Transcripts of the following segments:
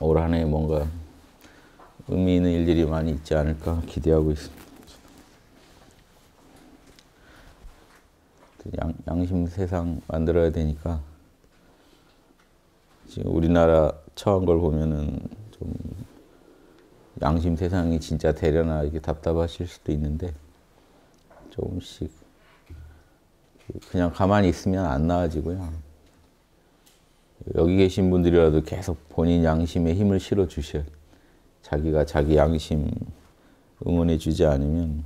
올 한해 뭔가 의미 있는 일들이 많이 있지 않을까 기대하고 있습니다. 양, 양심 세상 만들어야 되니까 지금 우리나라 처한 걸 보면은 좀 양심 세상이 진짜 되려나 이게 답답하실 수도 있는데 조금씩 그냥 가만히 있으면 안 나아지고요. 여기 계신 분들이라도 계속 본인 양심에 힘을 실어 주셔 자기가 자기 양심 응원해 주지 않으면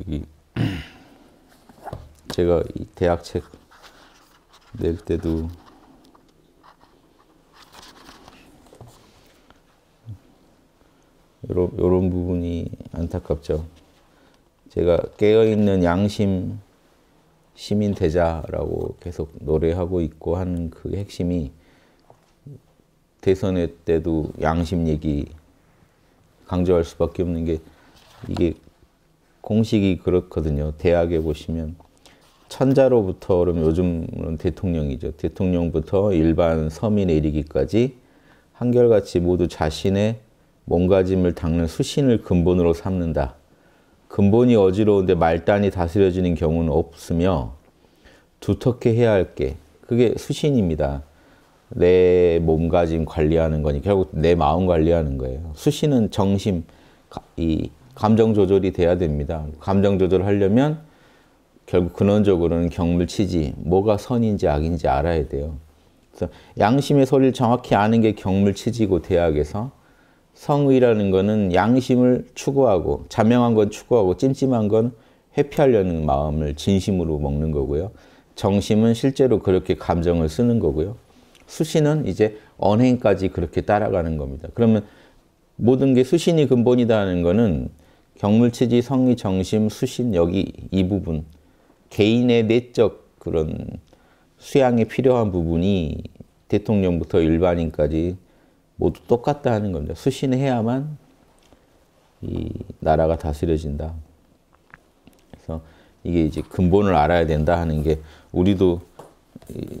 여기 제가 이 대학 책낼 때도 요런, 요런 부분이 안타깝죠. 제가 깨어있는 양심 시민 되자라고 계속 노래하고 있고 하는 그 핵심이 대선 때도 양심 얘기 강조할 수밖에 없는 게 이게 공식이 그렇거든요. 대학에 보시면 천자로부터 그럼 요즘은 대통령이죠. 대통령부터 일반 서민에 이기까지 한결같이 모두 자신의 몸가짐을 닦는 수신을 근본으로 삼는다. 근본이 어지러운데 말단이 다스려지는 경우는 없으며 두텁게 해야 할 게 그게 수신입니다. 내 몸가짐 관리하는 거니 결국 내 마음 관리하는 거예요. 수신은 정심, 이 감정 조절이 돼야 됩니다. 감정 조절하려면 결국 근원적으로는 경물치지 뭐가 선인지 악인지 알아야 돼요. 그래서 양심의 소리를 정확히 아는 게 경물치지고 대학에서 성의라는 것은 양심을 추구하고 자명한 건 추구하고 찜찜한 건 회피하려는 마음을 진심으로 먹는 거고요. 정심은 실제로 그렇게 감정을 쓰는 거고요. 수신은 이제 언행까지 그렇게 따라가는 겁니다. 그러면 모든 게 수신이 근본이다는 거는 경물치지, 성의, 정심, 수신 여기 이 부분 개인의 내적 그런 수양에 필요한 부분이 대통령부터 일반인까지 모두 똑같다 하는 겁니다. 수신해야만 이 나라가 다스려진다. 그래서 이게 이제 근본을 알아야 된다 하는 게 우리도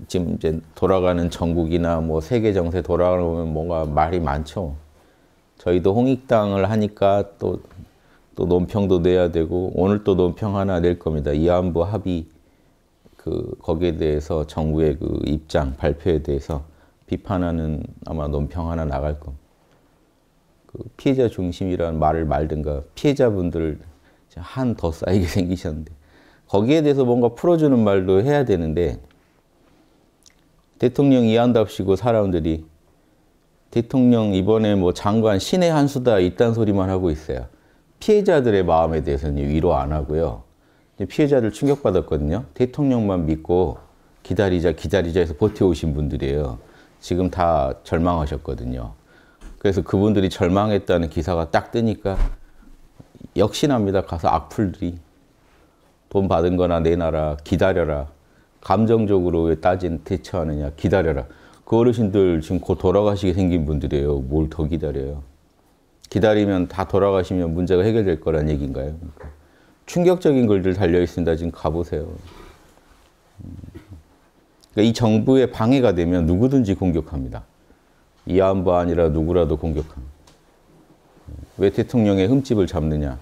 지금 이제 돌아가는 전국이나 뭐 세계 정세 돌아가면 뭔가 말이 많죠. 저희도 홍익당을 하니까 또또 논평도 내야 되고 오늘 또 논평 하나 낼 겁니다. 이안부 합의 그 거기에 대해서 정부의 그 입장 발표에 대해서 비판하는 아마 논평 하나 나갈 겁니다. 그 피해자 중심이라는 말을 말든가 피해자분들한 더 쌓이게 생기셨는데 거기에 대해서 뭔가 풀어주는 말도 해야 되는데 대통령 이한답시고 사람들이 대통령 이번에 뭐 장관 신의 한 수다 이딴 소리만 하고 있어요. 피해자들의 마음에 대해서는 위로 안 하고요. 피해자를 충격받았거든요. 대통령만 믿고 기다리자 기다리자 해서 버텨오신 분들이에요. 지금 다 절망하셨거든요. 그래서 그분들이 절망했다는 기사가 딱 뜨니까 역시납니다. 가서 악플들이 돈 받은 거나 내놔라 기다려라 감정적으로 왜 따진 대처하느냐 기다려라 그 어르신들 지금 곧 돌아가시게 생긴 분들이에요. 뭘 더 기다려요. 기다리면 다 돌아가시면 문제가 해결될 거란 얘기인가요? 그러니까 충격적인 글들 달려 있습니다. 지금 가보세요. 그러니까 이 정부의 방해가 되면 누구든지 공격합니다. 이안바 아니라 누구라도 공격합니다. 왜 대통령의 흠집을 잡느냐.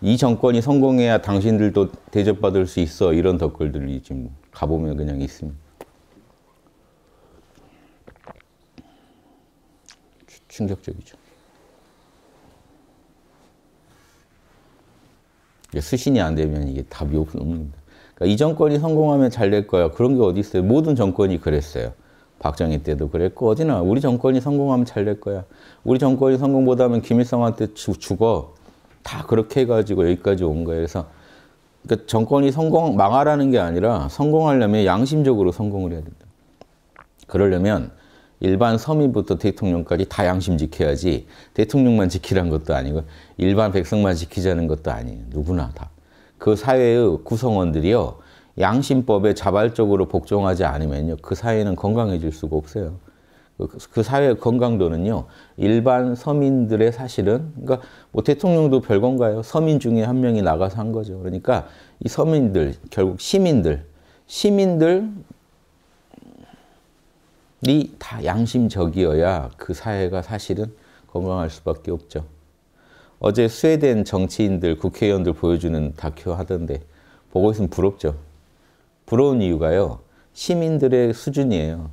이 정권이 성공해야 당신들도 대접받을 수 있어. 이런 덧글들이 지금 가보면 그냥 있습니다. 충격적이죠. 수신이 안 되면 이게 답이 없습니다. 그러니까 이 정권이 성공하면 잘 될 거야. 그런 게 어디 있어요? 모든 정권이 그랬어요. 박정희 때도 그랬고 어디나 우리 정권이 성공하면 잘 될 거야. 우리 정권이 성공 못하면 김일성한테 죽어. 다 그렇게 해가지고 여기까지 온 거예요. 그래서 그러니까 정권이 성공 망하라는 게 아니라 성공하려면 양심적으로 성공을 해야 된다. 그러려면 일반 서민부터 대통령까지 다 양심 지켜야지 대통령만 지키라는 것도 아니고 일반 백성만 지키자는 것도 아니에요. 누구나 다. 그 사회의 구성원들이요. 양심법에 자발적으로 복종하지 않으면요. 그 사회는 건강해질 수가 없어요. 그, 그 사회의 건강도는요 일반 서민들의 사실은 그러니까 뭐 대통령도 별건가요 서민 중에 한 명이 나가서 한 거죠 그러니까 이 서민들 결국 시민들 시민들이 다 양심적이어야 그 사회가 사실은 건강할 수밖에 없죠. 어제 스웨덴 정치인들, 국회의원들 보여주는 다큐 하던데 보고 있으면 부럽죠. 부러운 이유가요. 시민들의 수준이에요.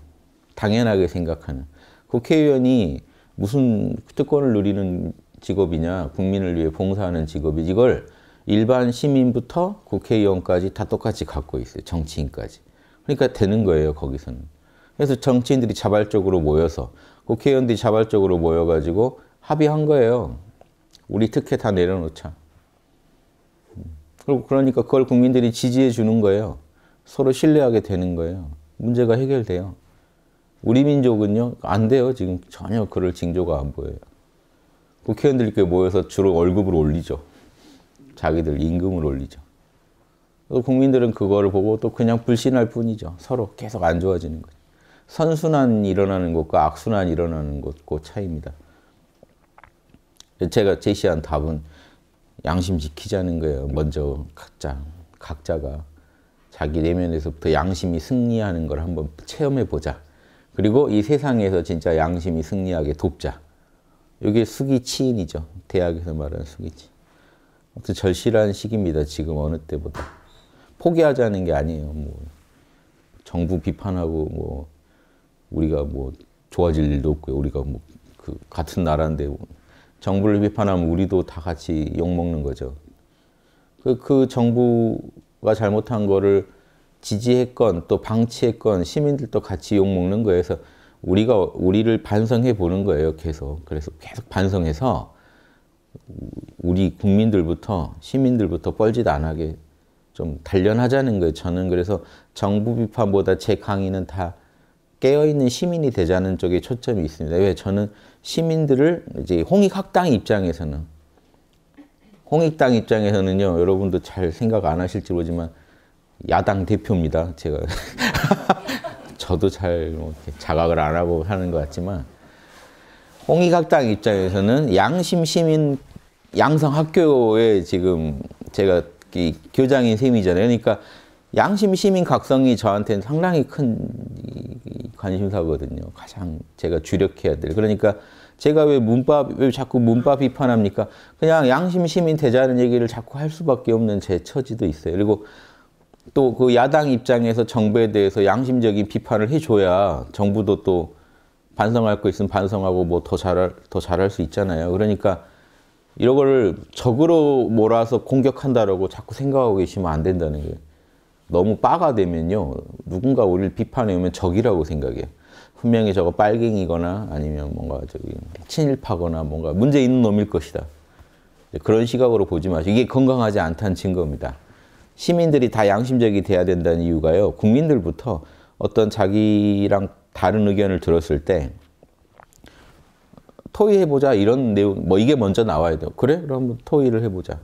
당연하게 생각하는. 국회의원이 무슨 특권을 누리는 직업이냐, 국민을 위해 봉사하는 직업이 이걸 일반 시민부터 국회의원까지 다 똑같이 갖고 있어요. 정치인까지. 그러니까 되는 거예요, 거기서는. 그래서 정치인들이 자발적으로 모여서 국회의원들이 자발적으로 모여가지고 합의한 거예요. 우리 특혜 다 내려놓자. 그리고 그러니까 그걸 국민들이 지지해 주는 거예요. 서로 신뢰하게 되는 거예요. 문제가 해결돼요. 우리 민족은요, 안 돼요. 지금 전혀 그럴 징조가 안 보여요. 국회의원들께 모여서 주로 월급을 올리죠. 자기들 임금을 올리죠. 또 국민들은 그거를 보고 또 그냥 불신할 뿐이죠. 서로 계속 안 좋아지는 거죠. 선순환 일어나는 것과 악순환 일어나는 것과 차이입니다. 제가 제시한 답은 양심 지키자는 거예요. 먼저 각자 각자가 자기 내면에서부터 양심이 승리하는 걸 한번 체험해 보자. 그리고 이 세상에서 진짜 양심이 승리하게 돕자. 이게 수기치인이죠. 대학에서 말하는 수기치. 아무 절실한 시기입니다. 지금 어느 때보다. 포기하자는 게 아니에요. 뭐 정부 비판하고 뭐 우리가 뭐 좋아질 일도 없고요. 우리가 뭐그 같은 나라인데 뭐 정부를 비판하면 우리도 다 같이 욕먹는 거죠. 그, 그 정부가 잘못한 거를 지지했건 또 방치했건 시민들도 같이 욕먹는 거예서 우리가 우리를 반성해 보는 거예요. 계속. 그래서 계속 반성해서 우리 국민들부터 시민들부터 뻘짓 안 하게 좀 단련하자는 거예요. 저는 그래서 정부 비판보다 제 강의는 다 깨어있는 시민이 되자는 쪽에 초점이 있습니다. 왜? 저는 시민들을 이제 홍익학당 입장에서는 홍익당 입장에서는요. 여러분도 잘 생각 안 하실지 모르지만 야당 대표입니다. 제가 저도 잘 뭐 자각을 안 하고 하는 것 같지만 홍익학당 입장에서는 양심 시민 양성학교에 지금 제가 교장인 셈이잖아요. 그러니까 양심, 시민, 각성이 저한테는 상당히 큰 관심사거든요. 가장 제가 주력해야 될. 그러니까 제가 왜 문법, 왜 자꾸 문법 비판합니까? 그냥 양심, 시민, 대자는 얘기를 자꾸 할 수밖에 없는 제 처지도 있어요. 그리고 또 그 야당 입장에서 정부에 대해서 양심적인 비판을 해줘야 정부도 또 반성할 거 있으면 반성하고 뭐 더 잘할, 더 잘할 수 있잖아요. 그러니까 이런 거를 적으로 몰아서 공격한다라고 자꾸 생각하고 계시면 안 된다는 거예요. 너무 빠가 되면요. 누군가 우리를 비판해 오면 적이라고 생각해요. 분명히 저거 빨갱이거나 아니면 뭔가 저기 친일파거나 뭔가 문제 있는 놈일 것이다. 그런 시각으로 보지 마시고 이게 건강하지 않다는 증거입니다. 시민들이 다 양심적이 돼야 된다는 이유가요. 국민들부터 어떤 자기랑 다른 의견을 들었을 때 토의해보자 이런 내용 뭐 이게 먼저 나와야 돼요. 그래? 그럼 토의를 해보자.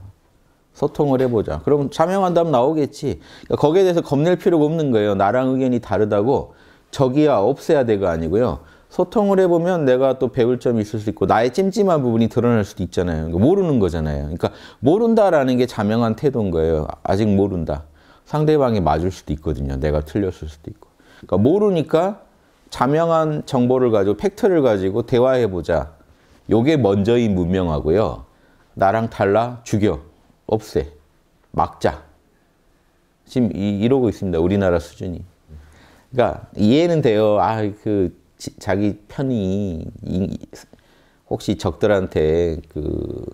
소통을 해보자. 그럼 자명한담 나오겠지. 그러니까 거기에 대해서 겁낼 필요가 없는 거예요. 나랑 의견이 다르다고 저기야 없애야 돼가 아니고요. 소통을 해보면 내가 또 배울 점이 있을 수 있고 나의 찜찜한 부분이 드러날 수도 있잖아요. 그러니까 모르는 거잖아요. 그러니까 모른다라는 게 자명한 태도인 거예요. 아직 모른다. 상대방이 맞을 수도 있거든요. 내가 틀렸을 수도 있고. 그러니까 모르니까 자명한 정보를 가지고 팩트를 가지고 대화해보자. 요게 먼저인 문명하고요. 나랑 달라 죽여. 없애. 막자. 지금 이, 러고 있습니다. 우리나라 수준이. 그러니까 이해는 돼요. 아, 그 지, 자기 편이 이, 혹시 적들한테 그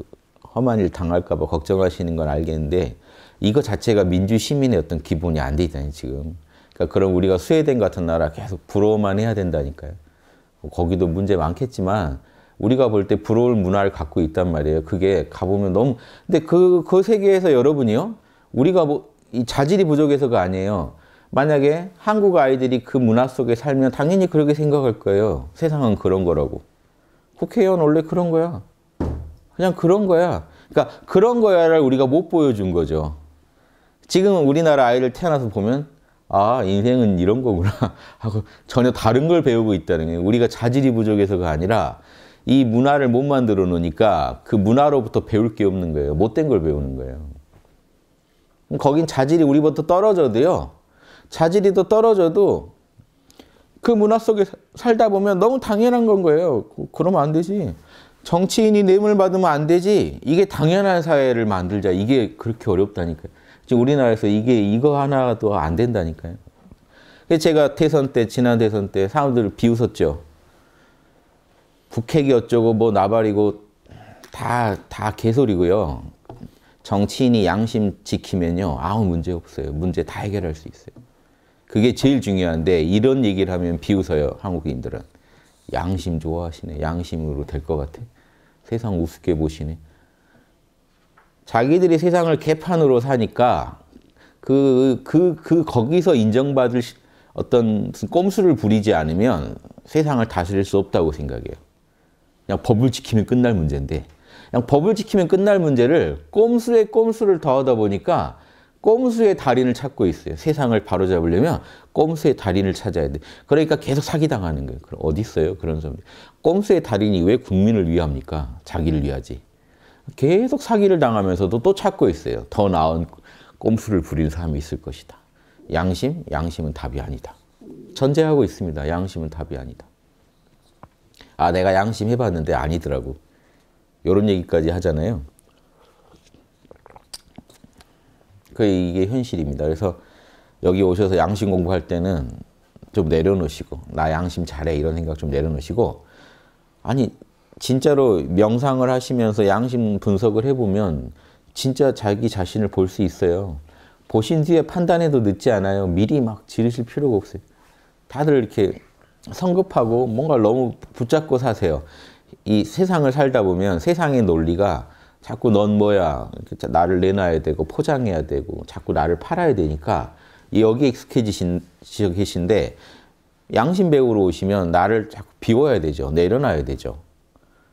험한 일 당할까 봐 걱정하시는 건 알겠는데 이거 자체가 민주 시민의 어떤 기본이 안돼 있다니 지금. 그러니까 그럼 우리가 스웨덴 같은 나라 계속 부러워만 해야 된다니까요. 거기도 문제 많겠지만 우리가 볼 때 부러울 문화를 갖고 있단 말이에요. 그게 가보면 너무 근데 그그 그 세계에서 여러분이요 우리가 뭐이 자질이 부족해서가 아니에요. 만약에 한국 아이들이 그 문화 속에 살면 당연히 그렇게 생각할 거예요. 세상은 그런 거라고. 국회의원 원래 그런 거야. 그냥 그런 거야. 그러니까 그런 거야를 우리가 못 보여준 거죠. 지금 우리나라 아이를 태어나서 보면 아 인생은 이런 거구나 하고 전혀 다른 걸 배우고 있다는 게 우리가 자질이 부족해서가 아니라 이 문화를 못 만들어 놓으니까 그 문화로부터 배울 게 없는 거예요. 못된 걸 배우는 거예요. 거긴 자질이 우리부터 떨어져도요. 자질이 더 떨어져도 그 문화 속에 살다 보면 너무 당연한 건 거예요. 그, 그러면 안 되지. 정치인이 뇌물 받으면 안 되지. 이게 당연한 사회를 만들자. 이게 그렇게 어렵다니까요. 지금 우리나라에서 이게 이거 하나도 안 된다니까요. 제가 대선 때, 지난 대선 때 사람들을 비웃었죠. 북핵이 어쩌고 뭐 나발이고 다 다 개소리고요. 정치인이 양심 지키면요. 아무 문제 없어요. 문제 다 해결할 수 있어요. 그게 제일 중요한데 이런 얘기를 하면 비웃어요. 한국인들은. 양심 좋아하시네. 양심으로 될 것 같아. 세상 우습게 보시네. 자기들이 세상을 개판으로 사니까 그, 그, 그, 거기서 인정받을 어떤 꼼수를 부리지 않으면 세상을 다스릴 수 없다고 생각해요. 그냥 법을 지키면 끝날 문제인데 그냥 법을 지키면 끝날 문제를 꼼수에 꼼수를 더하다 보니까 꼼수의 달인을 찾고 있어요. 세상을 바로잡으려면 꼼수의 달인을 찾아야 돼. 그러니까 계속 사기당하는 거예요. 그럼 어디 있어요? 그런 사람들. 꼼수의 달인이 왜 국민을 위합니까? 자기를 위하지. 계속 사기를 당하면서도 또 찾고 있어요. 더 나은 꼼수를 부린 사람이 있을 것이다. 양심? 양심은 답이 아니다. 전제하고 있습니다. 양심은 답이 아니다. 아 내가 양심 해봤는데 아니더라고. 이런 얘기까지 하잖아요. 그 이게 현실입니다. 그래서 여기 오셔서 양심 공부할 때는 좀 내려놓으시고 나 양심 잘해 이런 생각 좀 내려놓으시고 아니 진짜로 명상을 하시면서 양심 분석을 해보면 진짜 자기 자신을 볼 수 있어요. 보신 뒤에 판단해도 늦지 않아요. 미리 막 지르실 필요가 없어요. 다들 이렇게 성급하고 뭔가 너무 붙잡고 사세요. 이 세상을 살다 보면 세상의 논리가 자꾸 넌 뭐야 나를 내놔야 되고 포장해야 되고 자꾸 나를 팔아야 되니까 여기에 익숙해지신 계신데 양심 배우로 오시면 나를 자꾸 비워야 되죠 내려놔야 되죠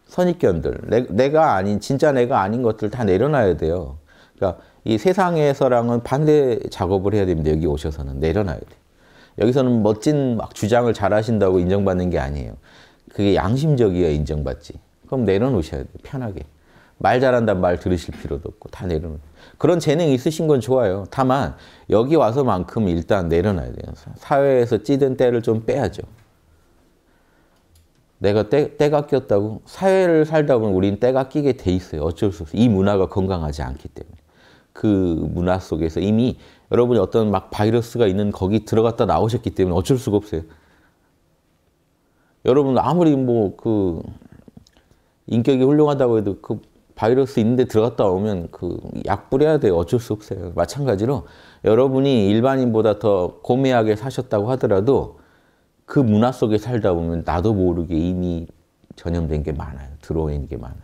선입견들 내, 가 아닌 진짜 내가 아닌 것들 다 내려놔야 돼요 그러니까 이 세상에서랑은 반대 작업을 해야 됩니다 여기 오셔서는 내려놔야 돼 여기서는 멋진 막 주장을 잘하신다고 인정받는 게 아니에요. 그게 양심적이어야 인정받지. 그럼 내려놓으셔야 돼요. 편하게. 말 잘한다 말 들으실 필요도 없고 다 내려놓. 그런 재능 있으신 건 좋아요. 다만 여기 와서만큼 일단 내려놔야 돼요. 사회에서 찌든 때를 좀 빼야죠. 내가 때, 때가 꼈다고 사회를 살다 보면 우리는 때가 끼게 돼 있어요. 어쩔 수 없어요. 이 문화가 건강하지 않기 때문에. 그 문화 속에서 이미 여러분이 어떤 막 바이러스가 있는 거기 들어갔다 나오셨기 때문에 어쩔 수가 없어요. 여러분 아무리 뭐 그 인격이 훌륭하다고 해도 그 바이러스 있는데 들어갔다 오면 그 약 뿌려야 돼요. 어쩔 수 없어요. 마찬가지로 여러분이 일반인보다 더 고매하게 사셨다고 하더라도 그 문화 속에 살다 보면 나도 모르게 이미 전염된 게 많아요. 들어오는 게 많아요.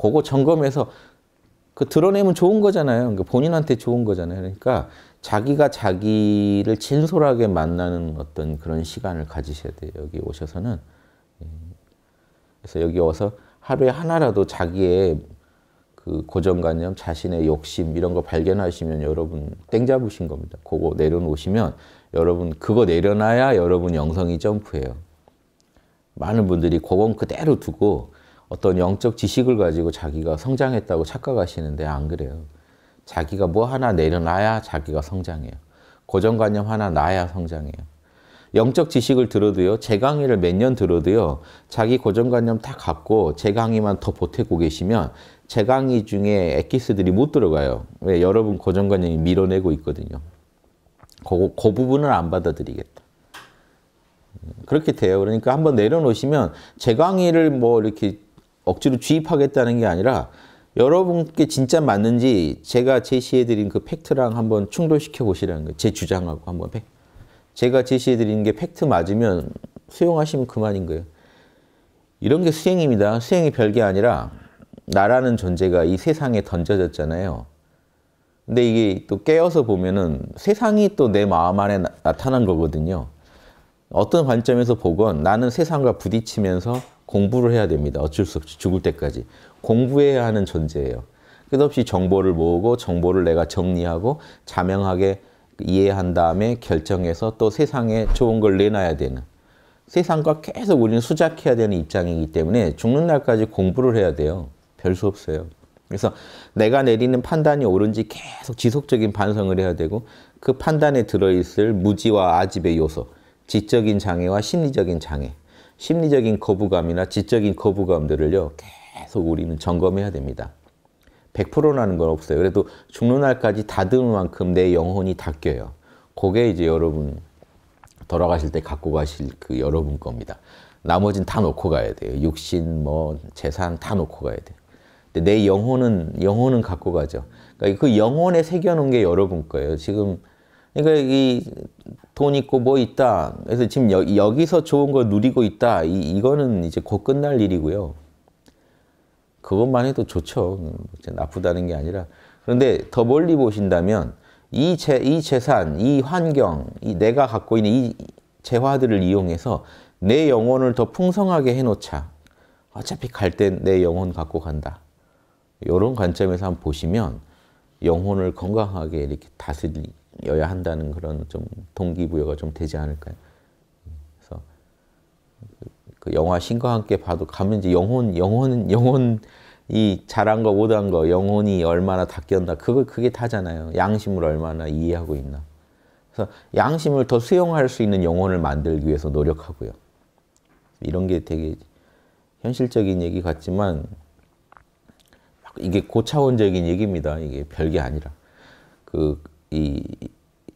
그거 점검해서 그 드러내면 좋은 거잖아요. 그러니까 본인한테 좋은 거잖아요. 그러니까 자기가 자기를 진솔하게 만나는 어떤 그런 시간을 가지셔야 돼요. 여기 오셔서는. 예. 그래서 여기 와서 하루에 하나라도 자기의 그 고정관념, 자신의 욕심 이런 거 발견하시면 여러분 땡 잡으신 겁니다. 그거 내려놓으시면 여러분 그거 내려놔야 여러분 영성이 점프해요. 많은 분들이 그건 그대로 두고 어떤 영적 지식을 가지고 자기가 성장했다고 착각하시는데 안 그래요. 자기가 뭐 하나 내려놔야 자기가 성장해요. 고정관념 하나 놔야 성장해요. 영적 지식을 들어도요, 제 강의를 몇 년 들어도요, 자기 고정관념 다 갖고 제 강의만 더 보태고 계시면 제 강의 중에 엑기스들이 못 들어가요. 왜? 여러분 고정관념이 밀어내고 있거든요. 그, 그 부분을 안 받아들이겠다. 음, 그렇게 돼요. 그러니까 한번 내려놓으시면 제 강의를 뭐 이렇게 억지로 주입하겠다는 게 아니라 여러분께 진짜 맞는지 제가 제시해드린 그 팩트랑 한번 충돌시켜 보시라는 거예요. 제 주장하고 한번 팩. 제가 제시해드린 게 팩트 맞으면 수용하시면 그만인 거예요. 이런 게 수행입니다. 수행이 별게 아니라 나라는 존재가 이 세상에 던져졌잖아요. 근데 이게 또 깨어서 보면은 세상이 또 내 마음 안에 나, 타난 거거든요. 어떤 관점에서 보건 나는 세상과 부딪히면서 공부를 해야 됩니다. 어쩔 수 없이 죽을 때까지 공부해야 하는 존재예요. 끝없이 정보를 모으고 정보를 내가 정리하고 자명하게 이해한 다음에 결정해서 또 세상에 좋은 걸 내놔야 되는 세상과 계속 우리는 수작해야 되는 입장이기 때문에 죽는 날까지 공부를 해야 돼요. 별 수 없어요. 그래서 내가 내리는 판단이 옳은지 계속 지속적인 반성을 해야 되고 그 판단에 들어있을 무지와 아집의 요소, 지적인 장애와 심리적인 장애, 심리적인 거부감이나 지적인 거부감들을요, 계속 우리는 점검해야 됩니다. 100%라는 건 없어요. 그래도 죽는 날까지 다듬은 만큼 내 영혼이 닦여요. 그게 이제 여러분 돌아가실 때 갖고 가실 그 여러분 겁니다. 나머진 다 놓고 가야 돼요. 육신, 뭐 재산 다 놓고 가야 돼요. 근데 내 영혼은 영혼은 갖고 가죠. 그러니까 그 영혼에 새겨놓은 게 여러분 거예요. 지금 그러니까 이돈이 있고 뭐 있다. 그래서 지금 여, 기서 좋은 걸 누리고 있다. 이, 이거는 이제 곧 끝날 일이고요. 그것만 해도 좋죠. 나쁘다는 게 아니라. 그런데 더 멀리 보신다면 이, 재, 이 재산, 이 환경, 이 내가 갖고 있는 이 재화들을 이용해서 내 영혼을 더 풍성하게 해놓자. 어차피 갈 땐 내 영혼 갖고 간다. 이런 관점에서 한번 보시면 영혼을 건강하게 이렇게 다스리, 여야 한다는 그런 좀 동기부여가 좀 되지 않을까요? 그래서 그 영화 신과 함께 봐도 가면 이제 영혼, 영혼, 영혼이 잘한 거 못한 거, 영혼이 얼마나 닦였나 그걸 그게 다잖아요. 양심을 얼마나 이해하고 있나. 그래서 양심을 더 수용할 수 있는 영혼을 만들기 위해서 노력하고요. 이런 게 되게 현실적인 얘기 같지만 이게 고차원적인 얘기입니다. 이게 별게 아니라 그 이,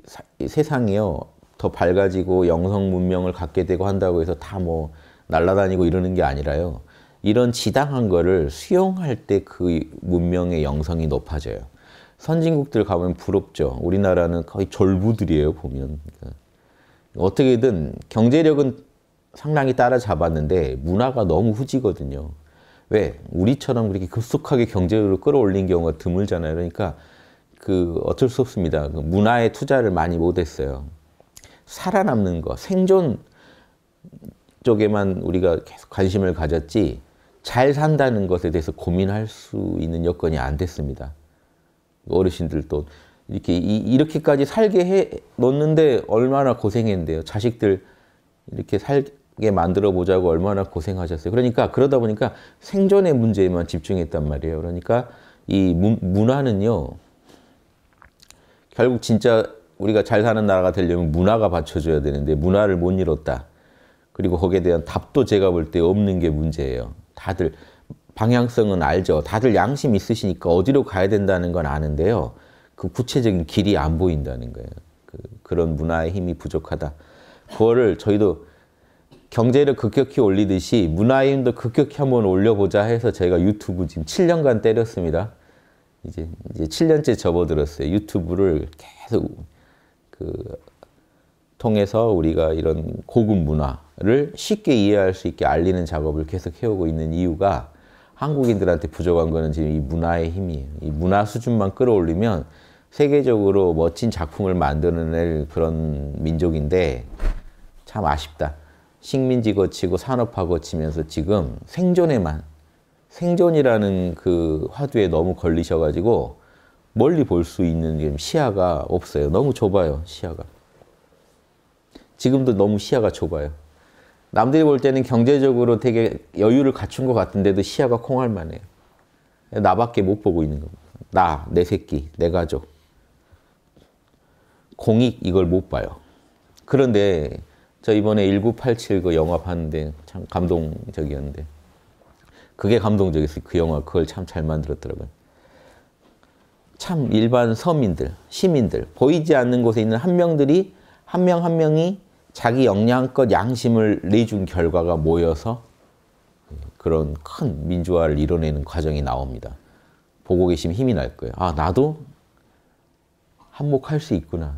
사, 이 세상이요 더 밝아지고 영성 문명을 갖게 되고 한다고 해서 다 뭐날아다니고 이러는 게 아니라요 이런 지당한 거를 수용할 때 그 문명의 영성이 높아져요. 선진국들 가면 부럽죠. 우리나라는 거의 졸부들이에요 보면 그러니까 어떻게든 경제력은 상당히 따라잡았는데 문화가 너무 후지거든요. 왜? 우리처럼 그렇게 급속하게 경제를 끌어올린 경우가 드물잖아요. 그러니까 그 어쩔 수 없습니다. 그 문화에 투자를 많이 못했어요. 살아남는 거, 생존 쪽에만 우리가 계속 관심을 가졌지 잘 산다는 것에 대해서 고민할 수 있는 여건이 안 됐습니다. 어르신들도 이렇게 이, 렇게까지 살게 해 놓는데 얼마나 고생했는데요. 자식들 이렇게 살게 만들어 보자고 얼마나 고생하셨어요. 그러니까 그러다 보니까 생존의 문제에만 집중했단 말이에요. 그러니까 이 문, 문화는요. 결국 진짜 우리가 잘 사는 나라가 되려면 문화가 받쳐줘야 되는데 문화를 못잃었다 그리고 거기에 대한 답도 제가 볼 때 없는 게 문제예요. 다들 방향성은 알죠. 다들 양심 있으시니까 어디로 가야 된다는 건 아는데요. 그 구체적인 길이 안 보인다는 거예요. 그, 런 문화의 힘이 부족하다. 그거를 저희도 경제를 급격히 올리듯이 문화의 힘도 급격히 한번 올려보자 해서 제가 유튜브 지금 7년간 때렸습니다. 이제 이제 7년째 접어들었어요. 유튜브를 계속 그 통해서 우리가 이런 고급 문화를 쉽게 이해할 수 있게 알리는 작업을 계속 해오고 있는 이유가 한국인들한테 부족한 거는 지금 이 문화의 힘이에요. 이 문화 수준만 끌어올리면 세계적으로 멋진 작품을 만들어낼 그런 민족인데 참 아쉽다. 식민지 거치고 산업화 거치면서 지금 생존에만 생존이라는 그 화두에 너무 걸리셔가지고 멀리 볼 수 있는 시야가 없어요. 너무 좁아요, 시야가. 지금도 너무 시야가 좁아요. 남들이 볼 때는 경제적으로 되게 여유를 갖춘 것 같은데도 시야가 콩알만해요. 나밖에 못 보고 있는 겁니다. 나, 내 새끼, 내 가족. 공익 이걸 못 봐요. 그런데 저 이번에 1987 그 영화봤는데 참 감동적이었는데 그게 감동적이었어요. 그 영화 그걸 참 잘 만들었더라고요. 참 일반 서민들, 시민들, 보이지 않는 곳에 있는 한 명들이 한 명 한 명이 자기 역량껏 양심을 내준 결과가 모여서 그런 큰 민주화를 이뤄내는 과정이 나옵니다. 보고 계시면 힘이 날 거예요. 아, 나도 한몫할 수 있구나.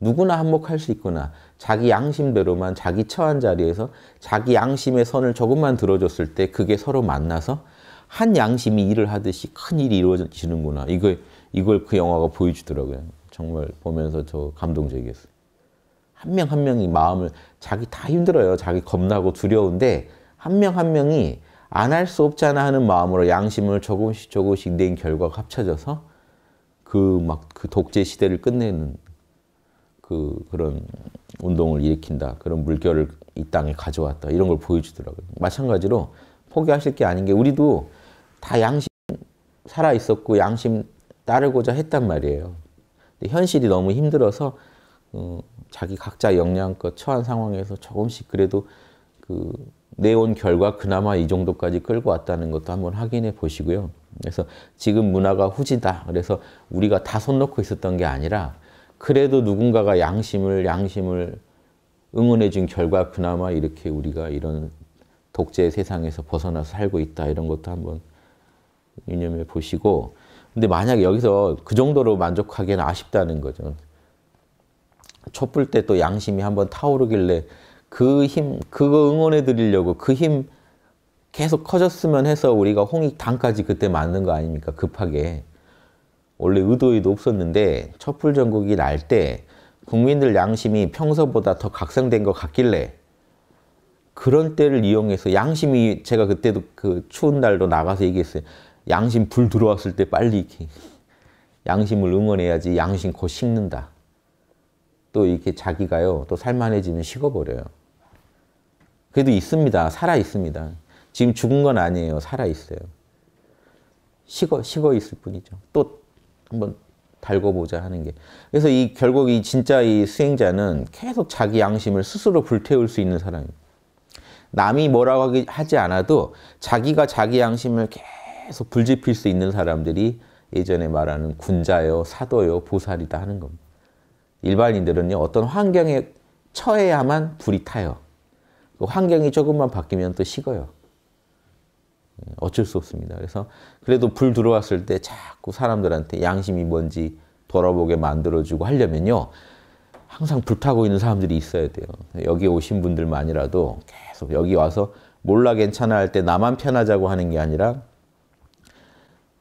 누구나 한몫할 수 있구나. 자기 양심대로만 자기 처한 자리에서 자기 양심의 선을 조금만 들어줬을 때 그게 서로 만나서 한 양심이 일을 하듯이 큰 일이 이루어지는구나. 이걸, 이걸 그 영화가 보여주더라고요. 정말 보면서 저 감동적이었어요. 한 명 한 명이 마음을 자기 다 힘들어요. 자기 겁나고 두려운데 한 명 한 명이 안 할 수 없잖아 하는 마음으로 양심을 조금씩 조금씩 낸 결과가 합쳐져서 그 막그 그 독재 시대를 끝내는 그 그런 운동을 일으킨다. 그런 물결을 이 땅에 가져왔다. 이런 걸 보여주더라고요. 마찬가지로 포기하실 게 아닌 게 우리도 다 양심 살아 있었고 양심 따르고자 했단 말이에요. 근데 현실이 너무 힘들어서 어, 자기 각자 역량껏 처한 상황에서 조금씩 그래도 그 내온 결과 그나마 이 정도까지 끌고 왔다는 것도 한번 확인해 보시고요. 그래서 지금 문화가 후지다. 그래서 우리가 다 손 놓고 있었던 게 아니라 그래도 누군가가 양심을 양심을 응원해 준 결과 그나마 이렇게 우리가 이런 독재 세상에서 벗어나서 살고 있다 이런 것도 한번 유념해 보시고 근데 만약 에 여기서 그 정도로 만족하기는 아쉽다는 거죠. 촛불 때 또 양심이 한번 타오르길래 그 힘, 그거 응원해 드리려고 그 힘 계속 커졌으면 해서 우리가 홍익당까지 그때 맞는 거 아닙니까? 급하게. 원래 의도에도 없었는데 촛불 전국이 날 때 국민들 양심이 평소보다 더 각성된 것 같길래 그런 때를 이용해서 양심이 제가 그때도 그 추운 날도 나가서 얘기했어요. 양심 불 들어왔을 때 빨리 이렇게 양심을 응원해야지 양심 곧 식는다. 또 이렇게 자기가요 또 살만해지면 식어버려요. 그래도 있습니다. 살아 있습니다. 지금 죽은 건 아니에요. 살아 있어요. 식어 식어 있을 뿐이죠. 또 한번 달궈보자 하는 게. 그래서 이 결국 이 진짜 이 수행자는 계속 자기 양심을 스스로 불태울 수 있는 사람입니다. 남이 뭐라고 하지 않아도 자기가 자기 양심을 계속 불지필 수 있는 사람들이 예전에 말하는 군자요, 사도요, 보살이다 하는 겁니다. 일반인들은요, 어떤 환경에 처해야만 불이 타요. 그 환경이 조금만 바뀌면 또 식어요. 어쩔 수 없습니다. 그래서 그래도 불 들어왔을 때 자꾸 사람들한테 양심이 뭔지 돌아보게 만들어주고 하려면요. 항상 불타고 있는 사람들이 있어야 돼요. 여기 오신 분들만이라도 계속 여기 와서 몰라 괜찮아 할 때 나만 편하자고 하는 게 아니라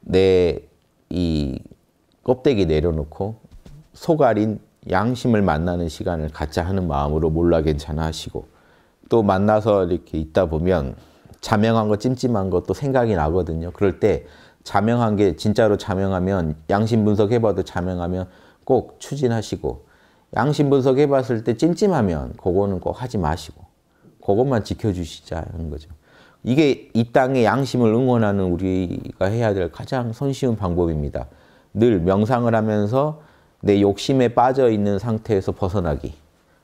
내 이 껍데기 내려놓고 속 아린 양심을 만나는 시간을 갖자 하는 마음으로 몰라 괜찮아 하시고 또 만나서 이렇게 있다 보면 자명한 거 찜찜한 것도 생각이 나거든요. 그럴 때 자명한 게 진짜로 자명하면 양심 분석해봐도 자명하면 꼭 추진하시고 양심 분석해봤을 때 찜찜하면 그거는 꼭 하지 마시고 그것만 지켜주시자는 거죠. 이게 이 땅의 양심을 응원하는 우리가 해야 될 가장 손쉬운 방법입니다. 늘 명상을 하면서 내 욕심에 빠져 있는 상태에서 벗어나기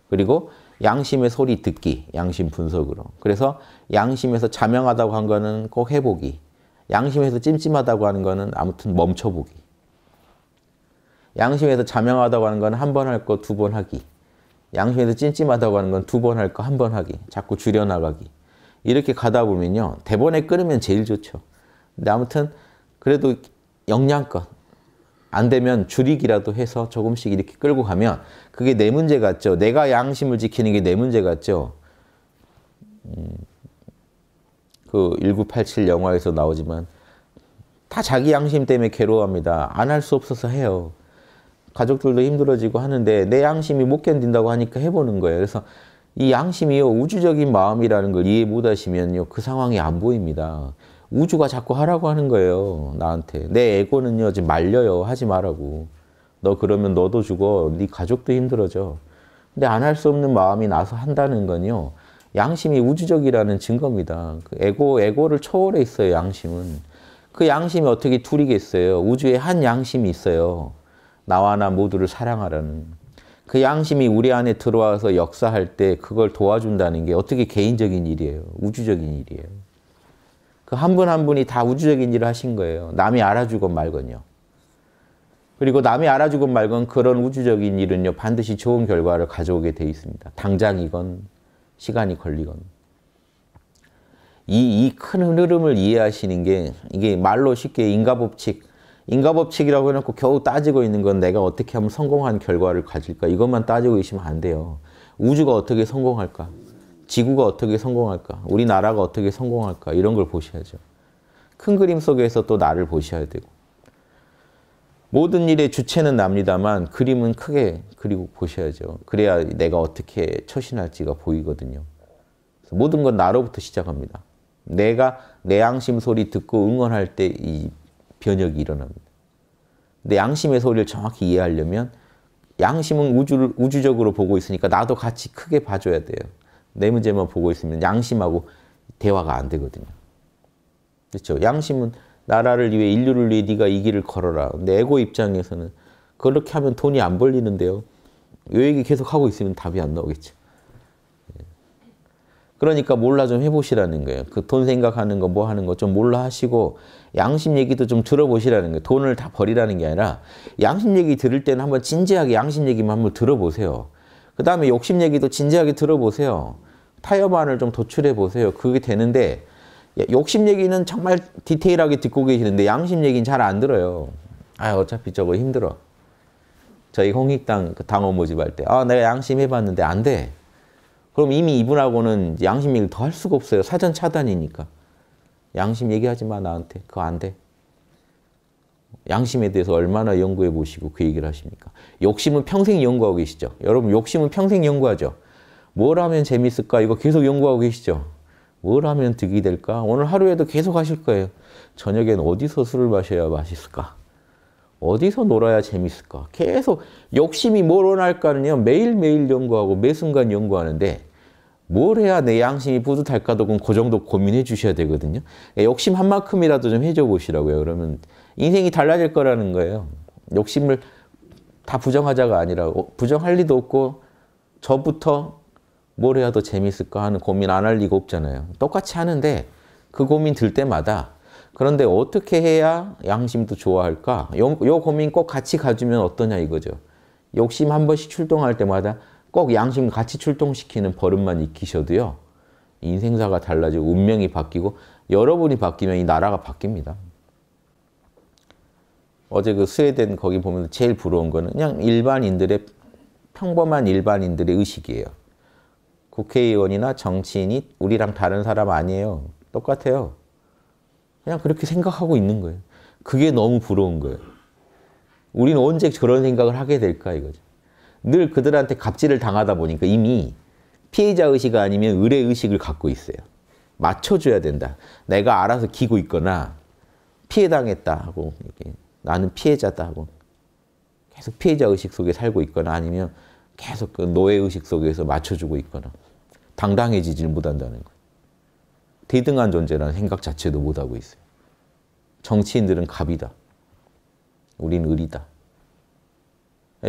그리고 양심의 소리 듣기, 양심 분석으로. 그래서 양심에서 자명하다고 한 거는 꼭 해보기. 양심에서 찜찜하다고 하는 거는 아무튼 멈춰보기. 양심에서 자명하다고 하는 건한번 할 거 두 번 하기. 양심에서 찜찜하다고 하는 건 두 번 할 거 한 번 하기. 자꾸 줄여나가기. 이렇게 가다 보면요. 대본에 끊으면 제일 좋죠. 근데 아무튼 그래도 역량껏 안 되면 줄이기라도 해서 조금씩 이렇게 끌고 가면 그게 내 문제 같죠. 내가 양심을 지키는 게 내 문제 같죠. 음, 그1987 영화에서 나오지만 다 자기 양심 때문에 괴로워합니다. 안 할 수 없어서 해요. 가족들도 힘들어지고 하는데 내 양심이 못 견딘다고 하니까 해보는 거예요. 그래서 이 양심이요 우주적인 마음이라는 걸 이해 못 하시면요 그 상황이 안 보입니다. 우주가 자꾸 하라고 하는 거예요. 나한테. 내 에고는요. 지금 말려요. 하지 말라고. 너 그러면 너도 죽어. 네 가족도 힘들어져. 근데 안 할 수 없는 마음이 나서 한다는 건요. 양심이 우주적이라는 증거입니다. 그 에고, 에고를 초월해 있어요. 양심은. 그 양심이 어떻게 둘이겠어요. 우주에 한 양심이 있어요. 나와 나 모두를 사랑하라는. 그 양심이 우리 안에 들어와서 역사할 때 그걸 도와준다는 게 어떻게 개인적인 일이에요. 우주적인 일이에요. 그한 분한 한 분이 다 우주적인 일을 하신 거예요. 남이 알아주건 말건요. 그리고 남이 알아주건 말건 그런 우주적인 일은요, 반드시 좋은 결과를 가져오게 돼 있습니다. 당장이건, 시간이 걸리건. 이, 이 큰 흐름을 이해하시는 게, 이게 말로 쉽게 인과법칙, 인과법칙이라고 해놓고 겨우 따지고 있는 건 내가 어떻게 하면 성공한 결과를 가질까? 이것만 따지고 계시면 안 돼요. 우주가 어떻게 성공할까? 지구가 어떻게 성공할까? 우리나라가 어떻게 성공할까? 이런 걸 보셔야죠. 큰 그림 속에서 또 나를 보셔야 되고. 모든 일의 주체는 납니다만 그림은 크게 그리고 보셔야죠. 그래야 내가 어떻게 처신할지가 보이거든요. 모든 건 나로부터 시작합니다. 내가 내 양심 소리 듣고 응원할 때 이 변혁이 일어납니다. 내 양심의 소리를 정확히 이해하려면 양심은 우주를, 우주적으로 보고 있으니까 나도 같이 크게 봐줘야 돼요. 내 문제만 보고 있으면 양심하고 대화가 안 되거든요. 그렇죠? 양심은 나라를 위해 인류를 위해 네가 이 길을 걸어라. 근 에고 입장에서는 그렇게 하면 돈이 안 벌리는데요. 요 얘기 계속 하고 있으면 답이 안 나오겠죠. 예. 그러니까 몰라 좀 해보시라는 거예요. 그 돈 생각하는 거 뭐 하는 거 좀 몰라 하시고 양심 얘기도 좀 들어보시라는 거예요. 돈을 다 버리라는 게 아니라 양심 얘기 들을 때는 한번 진지하게 양심 얘기만 한번 들어보세요. 그 다음에 욕심 얘기도 진지하게 들어보세요. 타협안을 좀 도출해 보세요. 그게 되는데 예, 욕심 얘기는 정말 디테일하게 듣고 계시는데 양심 얘기는 잘 안 들어요. 아 어차피 저거 힘들어. 저희 홍익당 그 당원 모집할 때아 내가 양심 해봤는데 안 돼. 그럼 이미 이분하고는 양심 얘기를 더 할 수가 없어요. 사전 차단이니까. 양심 얘기하지 마 나한테. 그거 안 돼. 양심에 대해서 얼마나 연구해 보시고 그 얘기를 하십니까? 욕심은 평생 연구하고 계시죠? 여러분 욕심은 평생 연구하죠? 뭘 하면 재밌을까? 이거 계속 연구하고 계시죠? 뭘 하면 득이 될까? 오늘 하루에도 계속 하실 거예요. 저녁엔 어디서 술을 마셔야 맛있을까? 어디서 놀아야 재밌을까? 계속 욕심이 뭘 원할까는요. 매일매일 연구하고 매순간 연구하는데 뭘 해야 내 양심이 뿌듯할까도 그그 정도 고민해 주셔야 되거든요. 욕심 한 만큼이라도 좀 해줘 보시라고요. 그러면 인생이 달라질 거라는 거예요. 욕심을 다 부정하자가 아니라 어, 부정할 리도 없고 저부터 뭘 해야 더재미있을까 하는 고민 안 할 리가 없잖아요. 똑같이 하는데 그 고민 들 때마다 그런데 어떻게 해야 양심도 좋아할까? 요, 요 고민 꼭 같이 가지면 어떠냐 이거죠. 욕심 한 번씩 출동할 때마다 꼭 양심 같이 출동시키는 버릇만 익히셔도요. 인생사가 달라지고 운명이 바뀌고 여러분이 바뀌면 이 나라가 바뀝니다. 어제 그 스웨덴 거기 보면 제일 부러운 거는 그냥 일반인들의 평범한 일반인들의 의식이에요. 국회의원이나 정치인이 우리랑 다른 사람 아니에요. 똑같아요. 그냥 그렇게 생각하고 있는 거예요. 그게 너무 부러운 거예요. 우리는 언제 저런 생각을 하게 될까 이거죠. 늘 그들한테 갑질을 당하다 보니까 이미 피해자 의식 아니면 의뢰 의식을 갖고 있어요. 맞춰줘야 된다. 내가 알아서 기고 있거나 피해당했다 하고 이렇게 나는 피해자다 하고 계속 피해자 의식 속에 살고 있거나 아니면 계속 그 노예 의식 속에서 맞춰주고 있거나 당당해지질 못한다는 거예요. 대등한 존재라는 생각 자체도 못하고 있어요. 정치인들은 갑이다. 우린 을이다.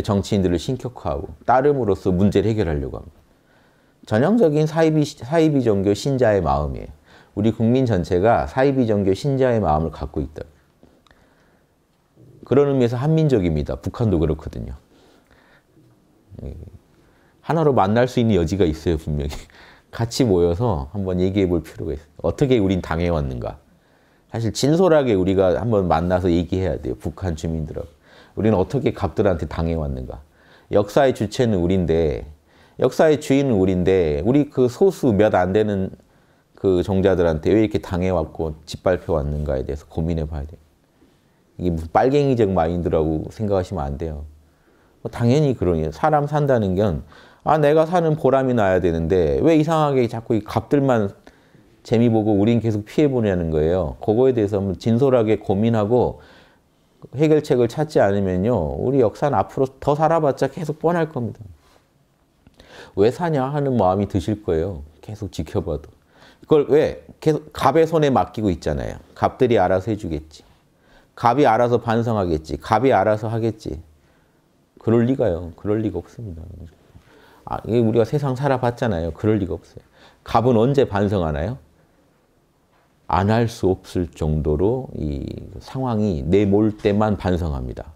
정치인들을 신격화하고 따름으로써 문제를 해결하려고 합니다. 전형적인 사이비, 사이비 종교 신자의 마음이에요. 우리 국민 전체가 사이비 종교 신자의 마음을 갖고 있다. 그런 의미에서 한민족입니다. 북한도 그렇거든요. 예. 하나로 만날 수 있는 여지가 있어요, 분명히. 같이 모여서 한번 얘기해 볼 필요가 있어요. 어떻게 우린 당해왔는가. 사실 진솔하게 우리가 한번 만나서 얘기해야 돼요. 북한 주민들하고. 우리는 어떻게 갑들한테 당해왔는가. 역사의 주체는 우리인데 역사의 주인은 우리인데 우리 그 소수 몇 안 되는 그 종자들한테 왜 이렇게 당해왔고 짓밟혀 왔는가에 대해서 고민해 봐야 돼요. 이게 무슨 빨갱이적 마인드라고 생각하시면 안 돼요. 뭐 당연히 그러니 사람 산다는 건아 내가 사는 보람이 나야 되는데 왜 이상하게 자꾸 이 값들만 재미 보고 우린 계속 피해 보내는 거예요. 그거에 대해서 진솔하게 고민하고 해결책을 찾지 않으면요. 우리 역사는 앞으로 더 살아봤자 계속 뻔할 겁니다. 왜 사냐 하는 마음이 드실 거예요. 계속 지켜봐도. 그걸 왜? 계속 갑의 손에 맡기고 있잖아요. 갑들이 알아서 해주겠지. 갑이 알아서 반성하겠지. 갑이 알아서 하겠지. 그럴 리가요. 그럴 리가 없습니다. 아, 우리가 세상 살아봤잖아요. 그럴 리가 없어요. 갑은 언제 반성하나요? 안 할 수 없을 정도로 이 상황이 내 몰 때만 반성합니다.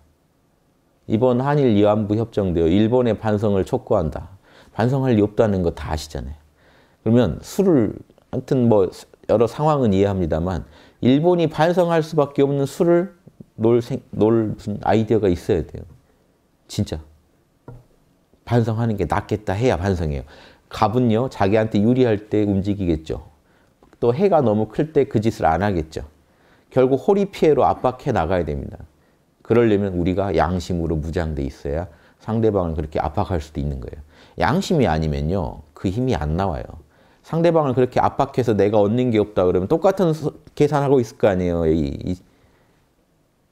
이번 한일 위안부 협정되어 일본의 반성을 촉구한다. 반성할 리 없다는 거 다 아시잖아요. 그러면 술을 아무튼 뭐 여러 상황은 이해합니다만 일본이 반성할 수밖에 없는 술을 놀, 놀 무슨 아이디어가 있어야 돼요. 진짜. 반성하는 게 낫겠다 해야 반성해요. 갑은요, 자기한테 유리할 때 움직이겠죠. 또 해가 너무 클 때 그 짓을 안 하겠죠. 결국 호리 피해로 압박해 나가야 됩니다. 그러려면 우리가 양심으로 무장돼 있어야 상대방을 그렇게 압박할 수도 있는 거예요. 양심이 아니면요, 그 힘이 안 나와요. 상대방을 그렇게 압박해서 내가 얻는 게 없다 그러면 똑같은 계산하고 있을 거 아니에요. 이, 이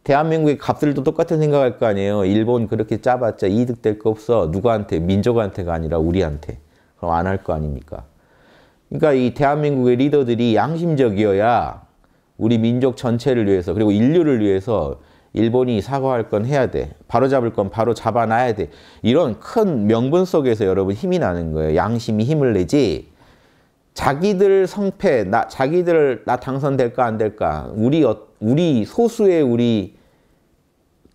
대한민국의 값들도 똑같은 생각할 거 아니에요. 일본 그렇게 짜봤자 이득 될 거 없어. 누구한테? 민족한테가 아니라 우리한테. 그럼 안 할 거 아닙니까? 그러니까 이 대한민국의 리더들이 양심적이어야 우리 민족 전체를 위해서 그리고 인류를 위해서 일본이 사과할 건 해야 돼. 바로잡을 건 바로 잡아놔야 돼. 이런 큰 명분 속에서 여러분 힘이 나는 거예요. 양심이 힘을 내지. 자기들 성패, 나, 자기들 나 당선될까 안 될까. 우리, 어, 우리 소수의 우리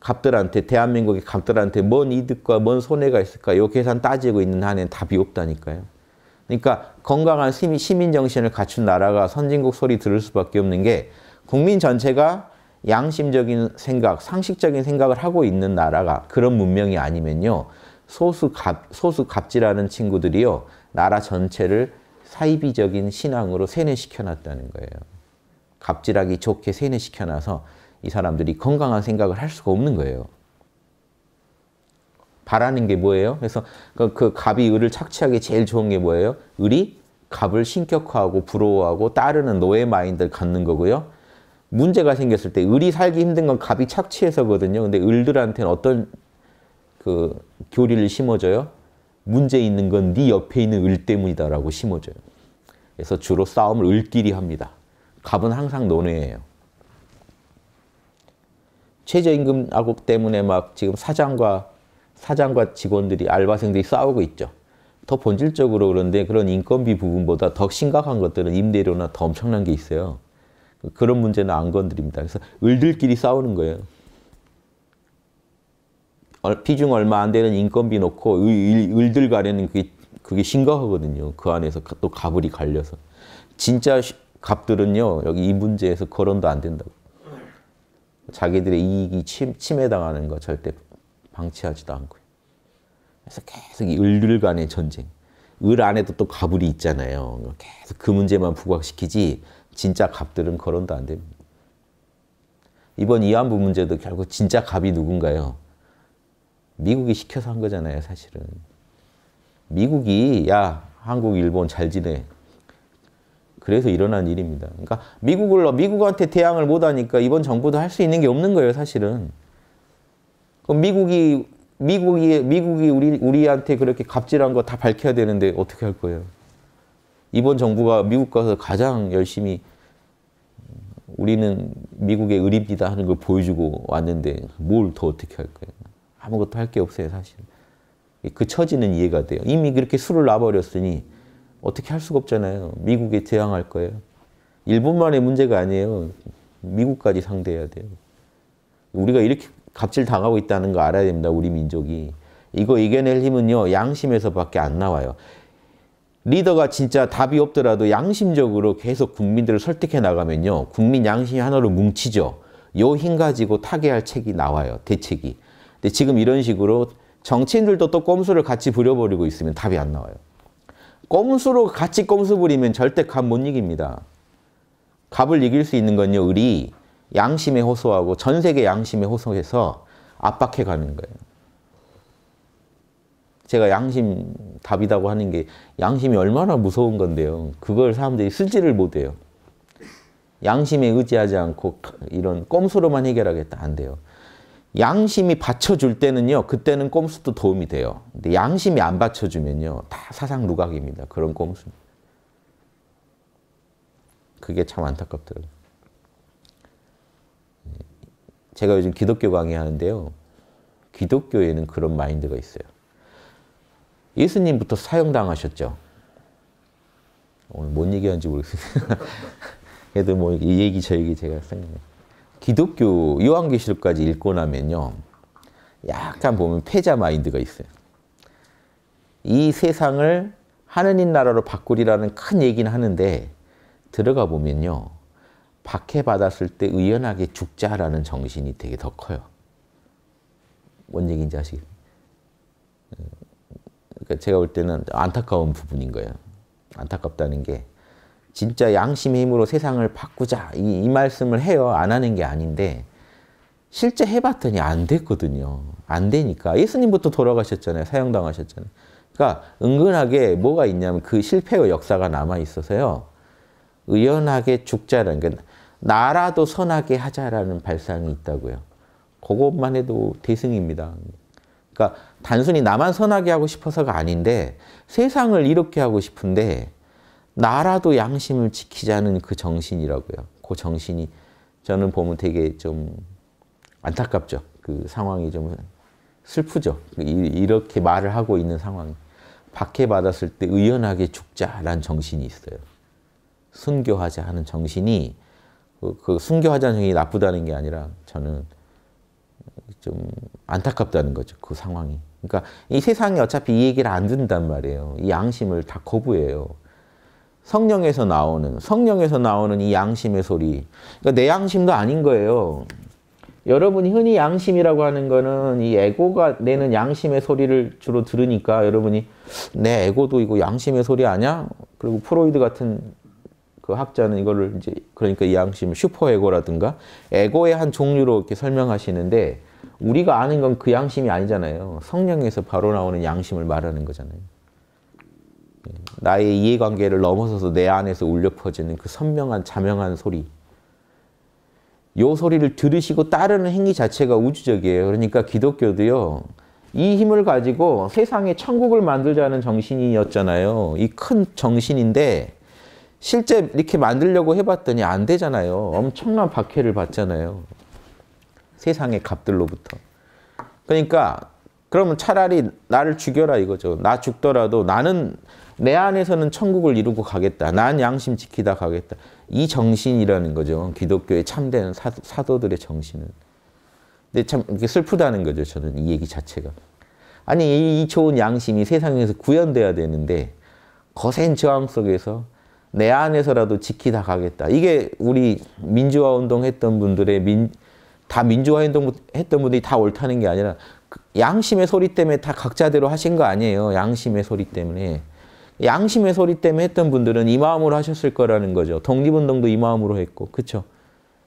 갑들한테 대한민국의 갑들한테 뭔 이득과 뭔 손해가 있을까 요 계산 따지고 있는 한에는 답이 없다니까요. 그러니까 건강한 시민, 시민 정신을 갖춘 나라가 선진국 소리 들을 수밖에 없는 게 국민 전체가 양심적인 생각, 상식적인 생각을 하고 있는 나라가 그런 문명이 아니면요. 소수 갑, 소수 갑질하는 친구들이요. 나라 전체를 사이비적인 신앙으로 세뇌시켜 놨다는 거예요. 갑질하기 좋게 세뇌시켜 놔서 이 사람들이 건강한 생각을 할 수가 없는 거예요. 바라는 게 뭐예요? 그래서 그, 그 갑이 을을 착취하기 제일 좋은 게 뭐예요? 을이 갑을 신격화하고 부러워하고 따르는 노예 마인드를 갖는 거고요. 문제가 생겼을 때 을이 살기 힘든 건 갑이 착취해서거든요. 근데 을들한테는 어떤 그 교리를 심어줘요? 문제 있는 건 네 옆에 있는 을 때문이다라고 심어줘요. 그래서 주로 싸움을 을끼리 합니다. 갑은 항상 논외예요. 최저임금 악업 때문에 막 지금 사장과 사장과 직원들이 알바생들이 싸우고 있죠. 더 본질적으로 그런데 그런 인건비 부분보다 더 심각한 것들은 임대료나 더 엄청난 게 있어요. 그런 문제는 안 건드립니다. 그래서 을들끼리 싸우는 거예요. 피중 얼마 안 되는 인건비 놓고 을, 들 간에는 그게, 그게 심각하거든요. 그 안에서 또 갑을이 갈려서. 진짜 갑들은요, 여기 이 문제에서 거론도 안 된다고. 자기들의 이익이 침, 침해당하는 거 절대 방치하지도 않고요. 그래서 계속 이 을률 간의 전쟁. 을 안에도 또 갑을이 있잖아요. 계속 그 문제만 부각시키지 진짜 갑들은 거론도 안 됩니다. 이번 이안부 문제도 결국 진짜 갑이 누군가요? 미국이 시켜서 한 거잖아요, 사실은. 미국이 야, 한국, 일본 잘 지내. 그래서 일어난 일입니다. 그러니까 미국을 미국한테 대항을 못하니까 이번 정부도 할 수 있는 게 없는 거예요, 사실은. 그럼 미국이 미국이 미국이 우리 우리한테 그렇게 갑질한 거 다 밝혀야 되는데 어떻게 할 거예요? 이번 정부가 미국 가서 가장 열심히 우리는 미국의 의리입니다 하는 걸 보여주고 왔는데 뭘 더 어떻게 할 거예요? 아무것도 할 게 없어요, 사실. 그 처지는 이해가 돼요. 이미 그렇게 술을 놔버렸으니 어떻게 할 수가 없잖아요. 미국에 대항할 거예요. 일본만의 문제가 아니에요. 미국까지 상대해야 돼요. 우리가 이렇게 갑질 당하고 있다는 거 알아야 됩니다. 우리 민족이. 이거 이겨낼 힘은요. 양심에서밖에 안 나와요. 리더가 진짜 답이 없더라도 양심적으로 계속 국민들을 설득해 나가면요. 국민 양심이 하나로 뭉치죠. 요 힘 가지고 타개할 책이 나와요. 대책이. 근데 지금 이런 식으로 정치인들도 또 꼼수를 같이 부려버리고 있으면 답이 안 나와요. 꼼수로 같이 꼼수 부리면 절대 갑못 이깁니다. 갑을 이길 수 있는 건요. 을이 양심에 호소하고 전 세계 양심에 호소해서 압박해 가는 거예요. 제가 양심 답이라고 하는 게 양심이 얼마나 무서운 건데요. 그걸 사람들이 쓰지를 못해요. 양심에 의지하지 않고 이런 꼼수로만 해결하겠다. 안 돼요. 양심이 받쳐줄 때는요, 그때는 꼼수도 도움이 돼요. 근데 양심이 안 받쳐주면요, 다 사상 누각입니다. 그런 꼼수. 그게 참 안타깝더라고요. 네. 제가 요즘 기독교 강의하는데요. 기독교에는 그런 마인드가 있어요. 예수님부터 사형당하셨죠. 오늘 뭔 얘기하는지 모르겠어요. 그래도 뭐이 얘기 저 얘기 제가 생각해요. 기독교 요한계시록까지 읽고 나면요. 약간 보면 패자 마인드가 있어요. 이 세상을 하느님 나라로 바꾸리라는 큰 얘기는 하는데 들어가 보면요. 박해받았을 때 의연하게 죽자라는 정신이 되게 더 커요. 뭔 얘기인지 아시겠어요? 음, 그러니까 제가 볼 때는 안타까운 부분인 거예요. 안타깝다는 게 진짜 양심의 힘으로 세상을 바꾸자 이, 이 말씀을 해요. 안 하는 게 아닌데 실제 해봤더니 안 됐거든요. 안 되니까 예수님부터 돌아가셨잖아요. 사형당하셨잖아요. 그러니까 은근하게 뭐가 있냐면 그 실패의 역사가 남아 있어서요. 의연하게 죽자라는 게 나라도 선하게 하자라는 발상이 있다고요. 그것만 해도 대승입니다. 그러니까 단순히 나만 선하게 하고 싶어서가 아닌데 세상을 이렇게 하고 싶은데 나라도 양심을 지키자는 그 정신이라고요. 그 정신이 저는 보면 되게 좀 안타깝죠. 그 상황이 좀 슬프죠. 그 이렇게 말을 하고 있는 상황이. 박해받았을 때 의연하게 죽자라는 정신이 있어요. 순교하자 하는 정신이 그, 그 순교하자는 정신이 나쁘다는 게 아니라 저는 좀 안타깝다는 거죠. 그 상황이. 그러니까 이 세상이 어차피 이 얘기를 안 듣는단 말이에요. 이 양심을 다 거부해요. 성령에서 나오는 성령에서 나오는 이 양심의 소리. 그러니까 내 양심도 아닌 거예요. 여러분이 흔히 양심이라고 하는 거는 이 에고가 내는 양심의 소리를 주로 들으니까 여러분이 내 에고도 이거 양심의 소리 아니야? 그리고 프로이드 같은 그 학자는 이거를 이제 그러니까 이 양심 슈퍼에고라든가 에고의 한 종류로 이렇게 설명하시는데 우리가 아는 건 그 양심이 아니잖아요. 성령에서 바로 나오는 양심을 말하는 거잖아요. 나의 이해관계를 넘어서서 내 안에서 울려 퍼지는 그 선명한 자명한 소리. 요 소리를 들으시고 따르는 행위 자체가 우주적이에요. 그러니까 기독교도요. 이 힘을 가지고 세상에 천국을 만들자는 정신이었잖아요. 이 큰 정신인데 실제 이렇게 만들려고 해봤더니 안 되잖아요. 엄청난 박해를 받잖아요. 세상의 갑들로부터. 그러니까 그러면 차라리 나를 죽여라 이거죠. 나 죽더라도 나는 내 안에서는 천국을 이루고 가겠다. 난 양심 지키다 가겠다. 이 정신이라는 거죠. 기독교의 참된 사도, 들의 정신은. 근데 참 슬프다는 거죠. 저는 이 얘기 자체가. 아니 이 좋은 양심이 세상에서 구현돼야 되는데 거센 저항 속에서 내 안에서라도 지키다 가겠다. 이게 우리 민주화 운동했던 분들의 민, 다 민주화 행동 했던 분들이 다 옳다는 게 아니라 그 양심의 소리 때문에 다 각자대로 하신 거 아니에요. 양심의 소리 때문에. 양심의 소리 때문에 했던 분들은 이 마음으로 하셨을 거라는 거죠. 독립운동도 이 마음으로 했고, 그렇죠?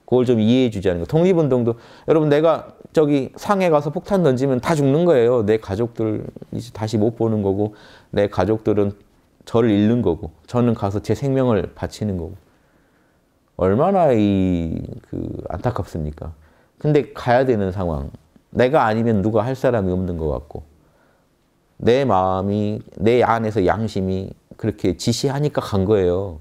그걸 좀 이해해 주자는 거. 독립운동도 여러분 내가 저기 상해 가서 폭탄 던지면 다 죽는 거예요. 내 가족들 이제 다시 못 보는 거고 내 가족들은 저를 잃는 거고 저는 가서 제 생명을 바치는 거고 얼마나 이 그 안타깝습니까? 근데 가야 되는 상황. 내가 아니면 누가 할 사람이 없는 것 같고 내 마음이 내 안에서 양심이 그렇게 지시하니까 간 거예요.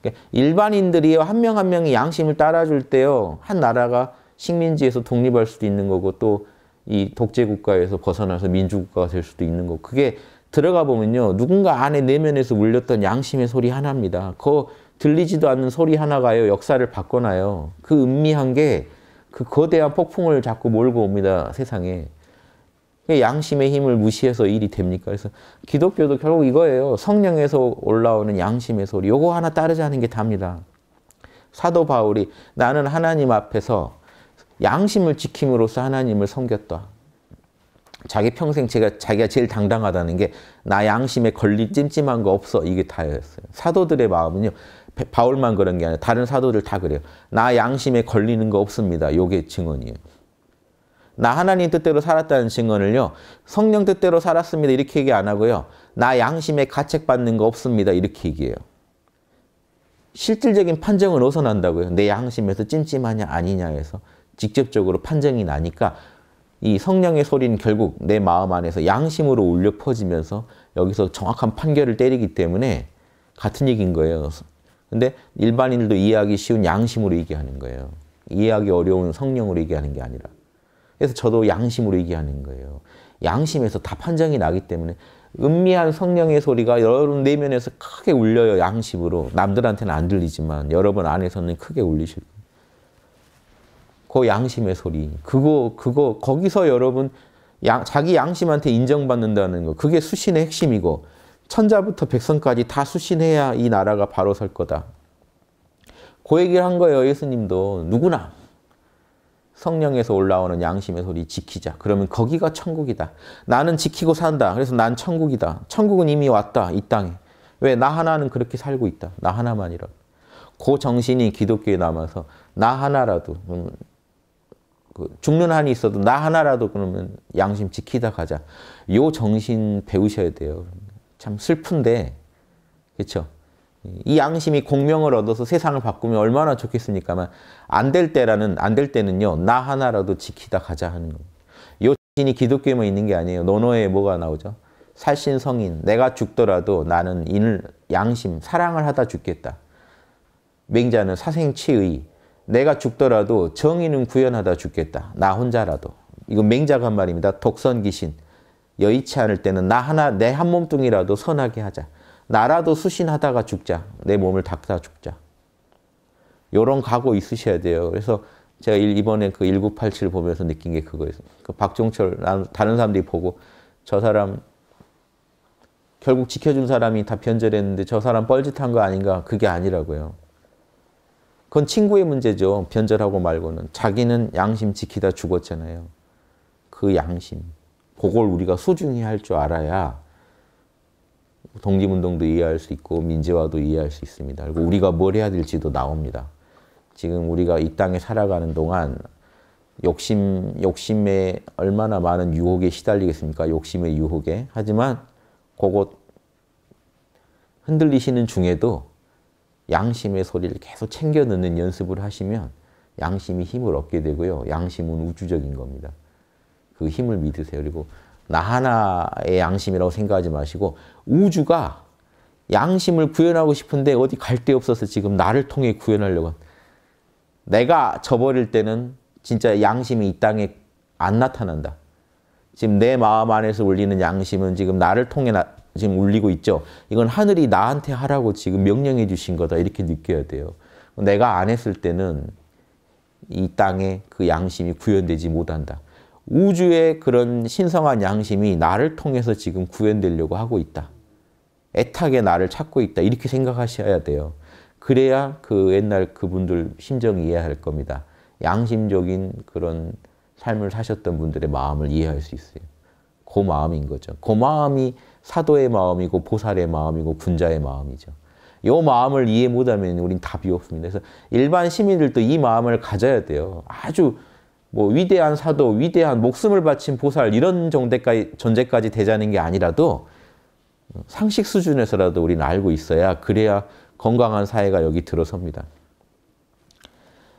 그러니까 일반인들이 한 명 한 명이 양심을 따라줄 때요. 한 나라가 식민지에서 독립할 수도 있는 거고 또 이 독재국가에서 벗어나서 민주국가가 될 수도 있는 거 그게 들어가 보면요. 누군가 안에 내면에서 울렸던 양심의 소리 하나입니다. 그 들리지도 않는 소리 하나가요. 역사를 바꿔놔요. 그 음미한 게 그 거대한 폭풍을 자꾸 몰고 옵니다. 세상에. 그 양심의 힘을 무시해서 일이 됩니까? 그래서 기독교도 결국 이거예요. 성령에서 올라오는 양심의 소리. 요거 하나 따르자는 게 답니다. 사도 바울이 나는 하나님 앞에서 양심을 지킴으로써 하나님을 섬겼다. 자기 평생 제가 자기가 제일 당당하다는 게 나 양심에 걸리 찜찜한 거 없어 이게 다였어요. 사도들의 마음은요. 바울만 그런 게 아니라 다른 사도들 다 그래요. 나 양심에 걸리는 거 없습니다. 요게 증언이에요. 나 하나님 뜻대로 살았다는 증언을요. 성령 뜻대로 살았습니다. 이렇게 얘기 안 하고요. 나 양심에 가책받는 거 없습니다. 이렇게 얘기해요. 실질적인 판정은 어디서 난다고요? 내 양심에서 찜찜하냐 아니냐에서 직접적으로 판정이 나니까 이 성령의 소리는 결국 내 마음 안에서 양심으로 울려 퍼지면서 여기서 정확한 판결을 때리기 때문에 같은 얘기인 거예요. 근데 일반인들도 이해하기 쉬운 양심으로 얘기하는 거예요. 이해하기 어려운 성령으로 얘기하는 게 아니라. 그래서 저도 양심으로 얘기하는 거예요. 양심에서 다 판정이 나기 때문에 음미한 성령의 소리가 여러분 내면에서 크게 울려요. 양심으로. 남들한테는 안 들리지만 여러분 안에서는 크게 울리실 거예요. 그 양심의 소리. 그거 그거 거기서 여러분 양, 자기 양심한테 인정받는다는 거. 그게 수신의 핵심이고 천자부터 백성까지 다 수신해야 이 나라가 바로 설 거다. 그 얘기를 한 거예요. 예수님도 누구나 성령에서 올라오는 양심의 소리 지키자. 그러면 거기가 천국이다. 나는 지키고 산다. 그래서 난 천국이다. 천국은 이미 왔다. 이 땅에. 왜? 나 하나는 그렇게 살고 있다. 나 하나만이라도. 그 정신이 기독교에 남아서 나 하나라도 음, 그 죽는 한이 있어도 나 하나라도 그러면 양심 지키다 가자. 요 정신 배우셔야 돼요. 참 슬픈데 그렇죠? 이 양심이 공명을 얻어서 세상을 바꾸면 얼마나 좋겠습니까만 안 될 때라는 안 될 때는요 나 하나라도 지키다 가자 하는 거예요. 요신이 기독교에만 있는 게 아니에요. 논어에 뭐가 나오죠? 살신 성인 내가 죽더라도 나는 인을 양심 사랑을 하다 죽겠다. 맹자는 사생치의 내가 죽더라도 정의는 구현하다 죽겠다. 나 혼자라도 이건 맹자가 한 말입니다. 독선귀신 여의치 않을 때는 나 하나 내 한 몸뚱이라도 선하게 하자. 나라도 수신하다가 죽자. 내 몸을 닦다 죽자. 요런 각오 있으셔야 돼요. 그래서 제가 이번에 그 1987 보면서 느낀 게 그거였어요. 그 박종철, 다른 사람들이 보고 저 사람 결국 지켜준 사람이 다 변절했는데 저 사람 뻘짓한 거 아닌가 그게 아니라고요. 그건 친구의 문제죠. 변절하고 말고는. 자기는 양심 지키다 죽었잖아요. 그 양심, 그걸 우리가 소중히 할 줄 알아야 독립운동도 이해할 수 있고 민주화도 이해할 수 있습니다. 그리고 우리가 뭘 해야 될지도 나옵니다. 지금 우리가 이 땅에 살아가는 동안 욕심, 욕심에 얼마나 많은 유혹에 시달리겠습니까? 욕심의 유혹에. 하지만 그것 흔들리시는 중에도 양심의 소리를 계속 챙겨 넣는 연습을 하시면 양심이 힘을 얻게 되고요. 양심은 우주적인 겁니다. 그 힘을 믿으세요. 그리고 나 하나의 양심이라고 생각하지 마시고 우주가 양심을 구현하고 싶은데 어디 갈 데 없어서 지금 나를 통해 구현하려고 내가 저버릴 때는 진짜 양심이 이 땅에 안 나타난다. 지금 내 마음 안에서 울리는 양심은 지금 나를 통해 나, 지금 울리고 있죠. 이건 하늘이 나한테 하라고 지금 명령해 주신 거다. 이렇게 느껴야 돼요. 내가 안 했을 때는 이 땅에 그 양심이 구현되지 못한다. 우주의 그런 신성한 양심이 나를 통해서 지금 구현되려고 하고 있다. 애타게 나를 찾고 있다. 이렇게 생각하셔야 돼요. 그래야 그 옛날 그분들 심정 이해할 겁니다. 양심적인 그런 삶을 사셨던 분들의 마음을 이해할 수 있어요. 그 마음인 거죠. 그 마음이 사도의 마음이고 보살의 마음이고 군자의 마음이죠. 이 마음을 이해 못하면 우린 답이 없습니다. 그래서 일반 시민들도 이 마음을 가져야 돼요. 아주 뭐 위대한 사도, 위대한 목숨을 바친 보살 이런 정도까지 존재까지 되자는 게 아니라도 상식 수준에서라도 우리는 알고 있어야 그래야 건강한 사회가 여기 들어섭니다.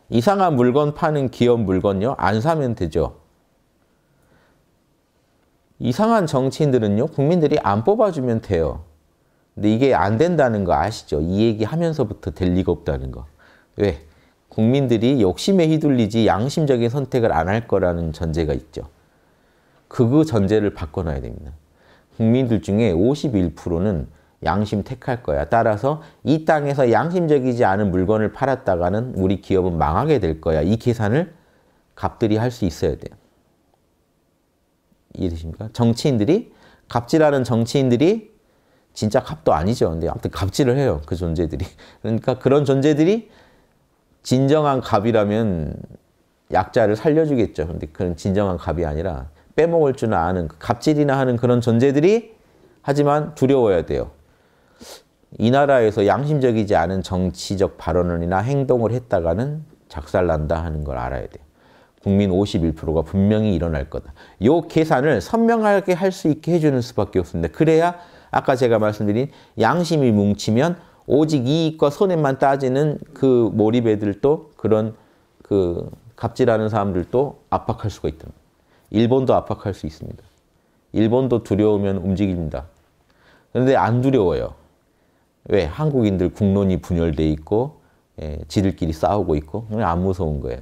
이상한 물건 파는 기업 물건요 안 사면 되죠. 이상한 정치인들은요 국민들이 안 뽑아주면 돼요. 근데 이게 안 된다는 거 아시죠? 이 얘기 하면서부터 될 리가 없다는 거. 왜? 국민들이 욕심에 휘둘리지 양심적인 선택을 안 할 거라는 전제가 있죠. 그 전제를 바꿔놔야 됩니다. 국민들 중에 51%는 양심 택할 거야. 따라서 이 땅에서 양심적이지 않은 물건을 팔았다가는 우리 기업은 망하게 될 거야. 이 계산을 갑들이 할 수 있어야 돼요. 이해되십니까? 정치인들이 갑질하는 정치인들이 진짜 갑도 아니죠. 근데 아무튼 갑질을 해요. 그 존재들이. 그러니까 그런 존재들이 진정한 갑이라면 약자를 살려주겠죠. 근데 그런 진정한 갑이 아니라 빼먹을 줄 아는 그 갑질이나 하는 그런 존재들이 하지만 두려워야 돼요. 이 나라에서 양심적이지 않은 정치적 발언이나 행동을 했다가는 작살난다 하는 걸 알아야 돼요. 국민 51%가 분명히 일어날 거다. 요 계산을 선명하게 할 수 있게 해주는 수밖에 없습니다. 그래야 아까 제가 말씀드린 양심이 뭉치면 오직 이익과 손해만 따지는 그 몰입애들도 그런 그 갑질하는 사람들도 압박할 수가 있다. 일본도 압박할 수 있습니다. 일본도 두려우면 움직입니다. 그런데 안 두려워요. 왜? 한국인들 국론이 분열돼 있고 예, 지들끼리 싸우고 있고 그냥 안 무서운 거예요.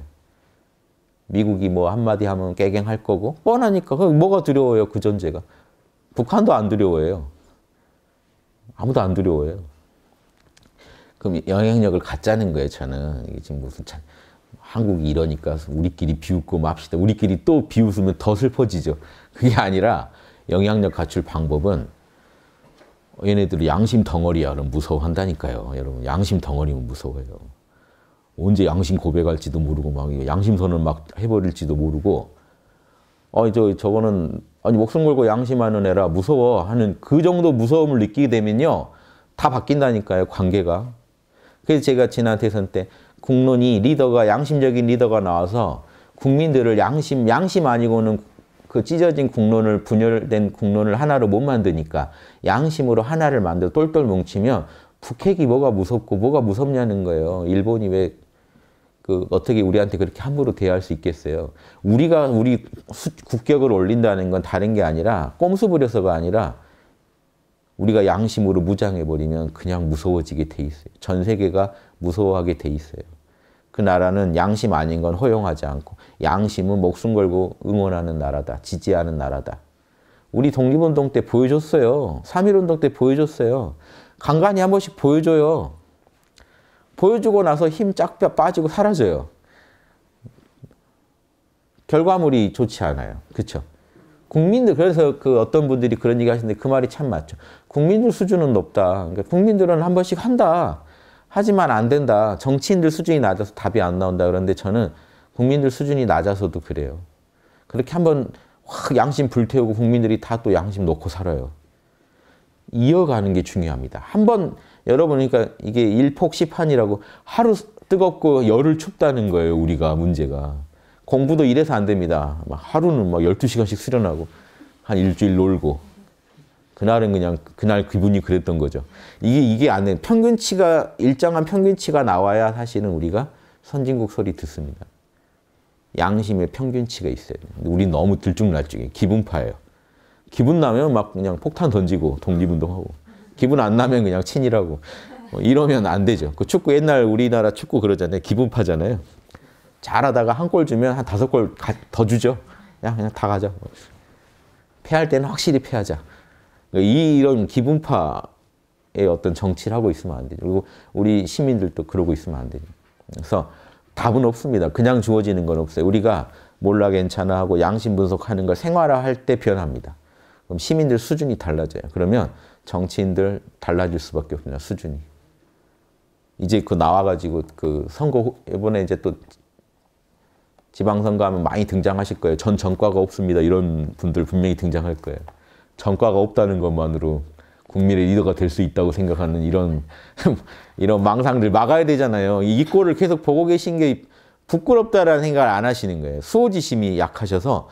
미국이 뭐 한마디 하면 깨갱할 거고 뻔하니까 뭐가 두려워요 그 존재가 북한도 안 두려워해요 아무도 안 두려워해요 그럼 영향력을 갖자는 거예요, 저는. 이게 지금 무슨 참, 한국이 이러니까 우리끼리 비웃고 맙시다. 뭐 우리끼리 또 비웃으면 더 슬퍼지죠. 그게 아니라 영향력 갖출 방법은 얘네들 양심 덩어리야. 그럼 무서워한다니까요. 여러분, 양심 덩어리면 무서워요. 언제 양심 고백할지도 모르고 막 양심선을 막 해버릴지도 모르고 아저 어, 저거는 아니 목숨 걸고 양심하는 애라 무서워 하는 그 정도 무서움을 느끼게 되면요 다 바뀐다니까요 관계가 그래서 제가 지난 대선 때 국론이 리더가 양심적인 리더가 나와서 국민들을 양심 양심 아니고는 그 찢어진 국론을 분열된 국론을 하나로 못 만드니까 양심으로 하나를 만들어 똘똘 뭉치면 북핵이 뭐가 무섭고 뭐가 무섭냐는 거예요. 일본이 왜 그 어떻게 우리한테 그렇게 함부로 대할 수 있겠어요. 우리가 우리 국격을 올린다는 건 다른 게 아니라 꼼수 부려서가 아니라 우리가 양심으로 무장해버리면 그냥 무서워지게 돼 있어요. 전 세계가 무서워하게 돼 있어요. 그 나라는 양심 아닌 건 허용하지 않고 양심은 목숨 걸고 응원하는 나라다. 지지하는 나라다. 우리 독립운동 때 보여줬어요. 3.1운동 때 보여줬어요. 간간히 한 번씩 보여줘요. 보여주고 나서 힘 쫙 빠지고 사라져요. 결과물이 좋지 않아요. 그렇죠? 국민들 그래서 그 어떤 분들이 그런 얘기 하시는데 그 말이 참 맞죠. 국민들 수준은 높다. 그러니까 국민들은 한 번씩 한다. 하지만 안 된다. 정치인들 수준이 낮아서 답이 안 나온다. 그런데 저는 국민들 수준이 낮아서도 그래요. 그렇게 한번 확 양심 불태우고 국민들이 다 또 양심 놓고 살아요. 이어가는 게 중요합니다. 한번 여러분 그러니까 이게 일폭 시판이라고 하루 뜨겁고 열을 춥다는 거예요. 우리가 문제가. 공부도 이래서 안 됩니다. 막 하루는 막 뭐 12시간씩 수련하고 한 일주일 놀고 그날은 그냥 그날 기분이 그랬던 거죠. 이게 이게 안에 평균치가 일정한 평균치가 나와야 사실은 우리가 선진국 소리 듣습니다. 양심의 평균치가 있어요. 근데 우리 너무 들쭉날쭉해. 기분파예요. 기분 나면 막 그냥 폭탄 던지고 독립운동하고 기분 안 나면 그냥 친일하고 뭐 이러면 안 되죠. 그 축구 옛날 우리나라 축구 그러잖아요. 기분파잖아요. 잘하다가 한 골 주면 한 다섯 골 더 주죠. 야 그냥 다 가자. 패할 때는 확실히 패하자. 그러니까 이런 기분파의 어떤 정치를 하고 있으면 안 되죠. 그리고 우리 시민들도 그러고 있으면 안 되죠. 그래서 답은 없습니다. 그냥 주어지는 건 없어요. 우리가 몰라 괜찮아 하고 양심 분석하는 걸 생활화할 때 변합니다. 그럼 시민들 수준이 달라져요. 그러면 정치인들 달라질 수밖에 없습니다. 수준이. 이제 그 나와가지고 그 선거 이번에 이제 또 지방선거 하면 많이 등장하실 거예요. 전 전과가 없습니다. 이런 분들 분명히 등장할 거예요. 전과가 없다는 것만으로 국민의 리더가 될 수 있다고 생각하는 이런 이런 망상들 막아야 되잖아요. 이 꼴을 계속 보고 계신 게 부끄럽다라는 생각을 안 하시는 거예요. 수호지심이 약하셔서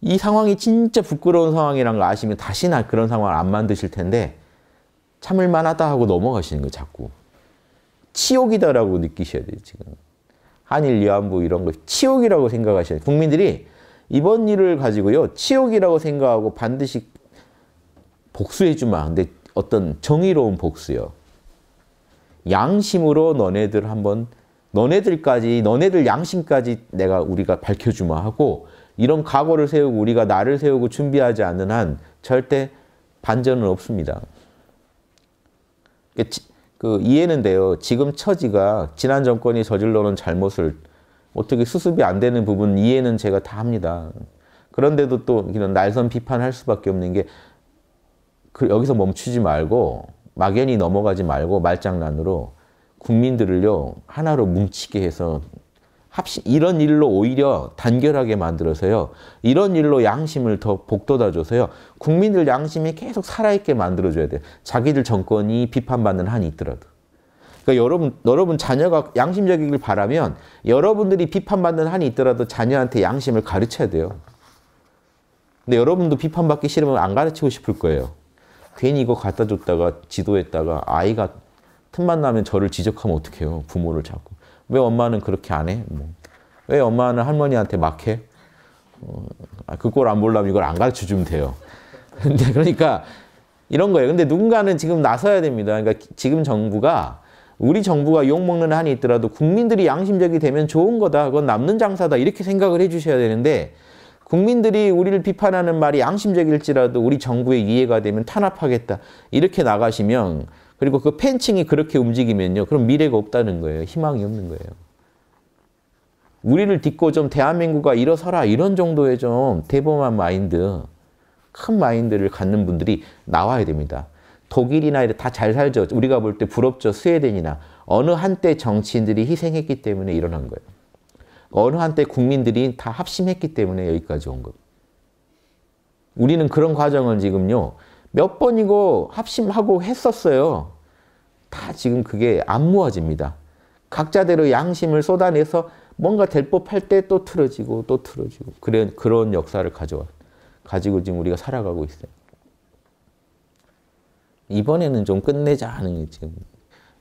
이 상황이 진짜 부끄러운 상황이라는 걸 아시면 다시는 그런 상황을 안 만드실 텐데 참을 만하다 하고 넘어가시는 거예요. 자꾸. 치욕이다라고 느끼셔야 돼요. 지금. 한일 위안부 이런 걸 치욕이라고 생각하시는 국민들이 이번 일을 가지고요 치욕이라고 생각하고 반드시 복수해주마. 근데 어떤 정의로운 복수요. 양심으로 너네들 한번 너네들까지 너네들 양심까지 내가 우리가 밝혀주마 하고 이런 각오를 세우고 우리가 나를 세우고 준비하지 않는 한 절대 반전은 없습니다. 그러니까 그 이해는 돼요. 지금 처지가 지난 정권이 저질러 놓은 잘못을 어떻게 수습이 안 되는 부분 이해는 제가 다 합니다. 그런데도 또 이런 날선 비판할 수밖에 없는 게그 여기서 멈추지 말고 막연히 넘어가지 말고 말장난으로 국민들을요 하나로 뭉치게 해서 합시 이런 일로 오히려 단결하게 만들어서요 이런 일로 양심을 더 복돋아줘서요 국민들 양심이 계속 살아있게 만들어줘야 돼요. 자기들 정권이 비판받는 한이 있더라도. 그러니까 여러분, 여러분 자녀가 양심적이길 바라면 여러분들이 비판받는 한이 있더라도 자녀한테 양심을 가르쳐야 돼요. 근데 여러분도 비판받기 싫으면 안 가르치고 싶을 거예요. 괜히 이거 갖다 줬다가 지도했다가 아이가 틈만 나면 저를 지적하면 어떡해요. 부모를 자꾸. 왜 엄마는 그렇게 안 해? 뭐. 왜 엄마는 할머니한테 막 해? 어, 아, 그꼴 안 보려면 이걸 안 가르쳐 주면 돼요. 근데 그러니까 이런 거예요. 근데 누군가는 지금 나서야 됩니다. 그러니까 지금 정부가 우리 정부가 욕먹는 한이 있더라도 국민들이 양심적이 되면 좋은 거다. 그건 남는 장사다. 이렇게 생각을 해주셔야 되는데 국민들이 우리를 비판하는 말이 양심적일지라도 우리 정부의 이해가 되면 탄압하겠다. 이렇게 나가시면 그리고 그 팬층이 그렇게 움직이면요. 그럼 미래가 없다는 거예요. 희망이 없는 거예요. 우리를 딛고 좀 대한민국아 일어서라 이런 정도의 좀 대범한 마인드 큰 마인드를 갖는 분들이 나와야 됩니다. 독일이나 다잘 살죠. 우리가 볼 때 부럽죠. 스웨덴이나 어느 한때 정치인들이 희생했기 때문에 일어난 거예요. 어느 한때 국민들이 다 합심했기 때문에 여기까지 온 겁니다. 우리는 그런 과정을 지금요. 몇 번이고 합심하고 했었어요. 다 지금 그게 안 모아집니다. 각자대로 양심을 쏟아내서 뭔가 될 법할 때 또 틀어지고 또 틀어지고 그런 그런 역사를 가져와. 가지고 지금 우리가 살아가고 있어요. 이번에는 좀 끝내자 하는 게 지금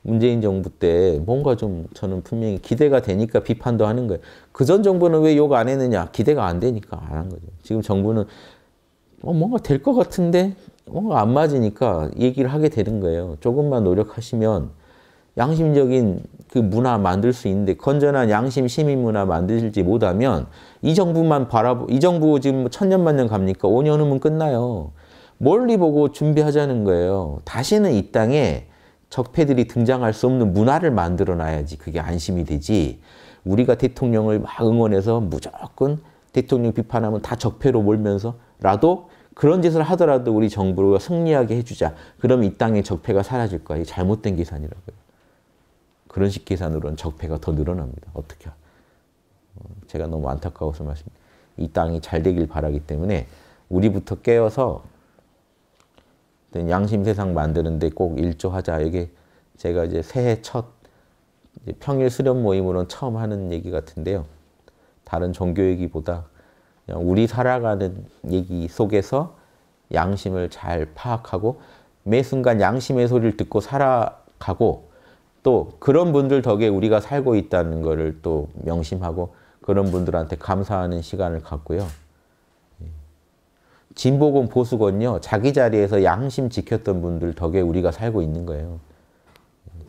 문재인 정부 때 뭔가 좀 저는 분명히 기대가 되니까 비판도 하는 거예요. 그전 정부는 왜 욕 안 했느냐? 기대가 안 되니까 안 한 거죠. 지금 정부는 어, 뭔가 될 것 같은데 뭔가 안 맞으니까 얘기를 하게 되는 거예요. 조금만 노력하시면 양심적인 그 문화 만들 수 있는데 건전한 양심 시민 문화 만들지 못하면 이 정부만 바라보 이 정부 지금 뭐 천년만년 갑니까? 5년 후면 끝나요. 멀리 보고 준비하자는 거예요. 다시는 이 땅에 적폐들이 등장할 수 없는 문화를 만들어 놔야지 그게 안심이 되지. 우리가 대통령을 막 응원해서 무조건 대통령 비판하면 다 적폐로 몰면서라도 그런 짓을 하더라도 우리 정부가 승리하게 해주자. 그럼 이땅에 적폐가 사라질 거야. 잘못된 계산이라고요. 그런 식 계산으로는 적폐가 더 늘어납니다. 어떻게 어, 제가 너무 안타까워서 말씀이 땅이 잘 되길 바라기 때문에 우리부터 깨어서 양심 세상 만드는데 꼭 일조하자. 이게 제가 이제 새해 첫 평일 수련 모임으로는 처음 하는 얘기 같은데요. 다른 종교 얘기보다 그냥 우리 살아가는 얘기 속에서 양심을 잘 파악하고 매 순간 양심의 소리를 듣고 살아가고 또 그런 분들 덕에 우리가 살고 있다는 것을 또 명심하고 그런 분들한테 감사하는 시간을 갖고요. 예. 진보건 보수건요. 자기 자리에서 양심 지켰던 분들 덕에 우리가 살고 있는 거예요.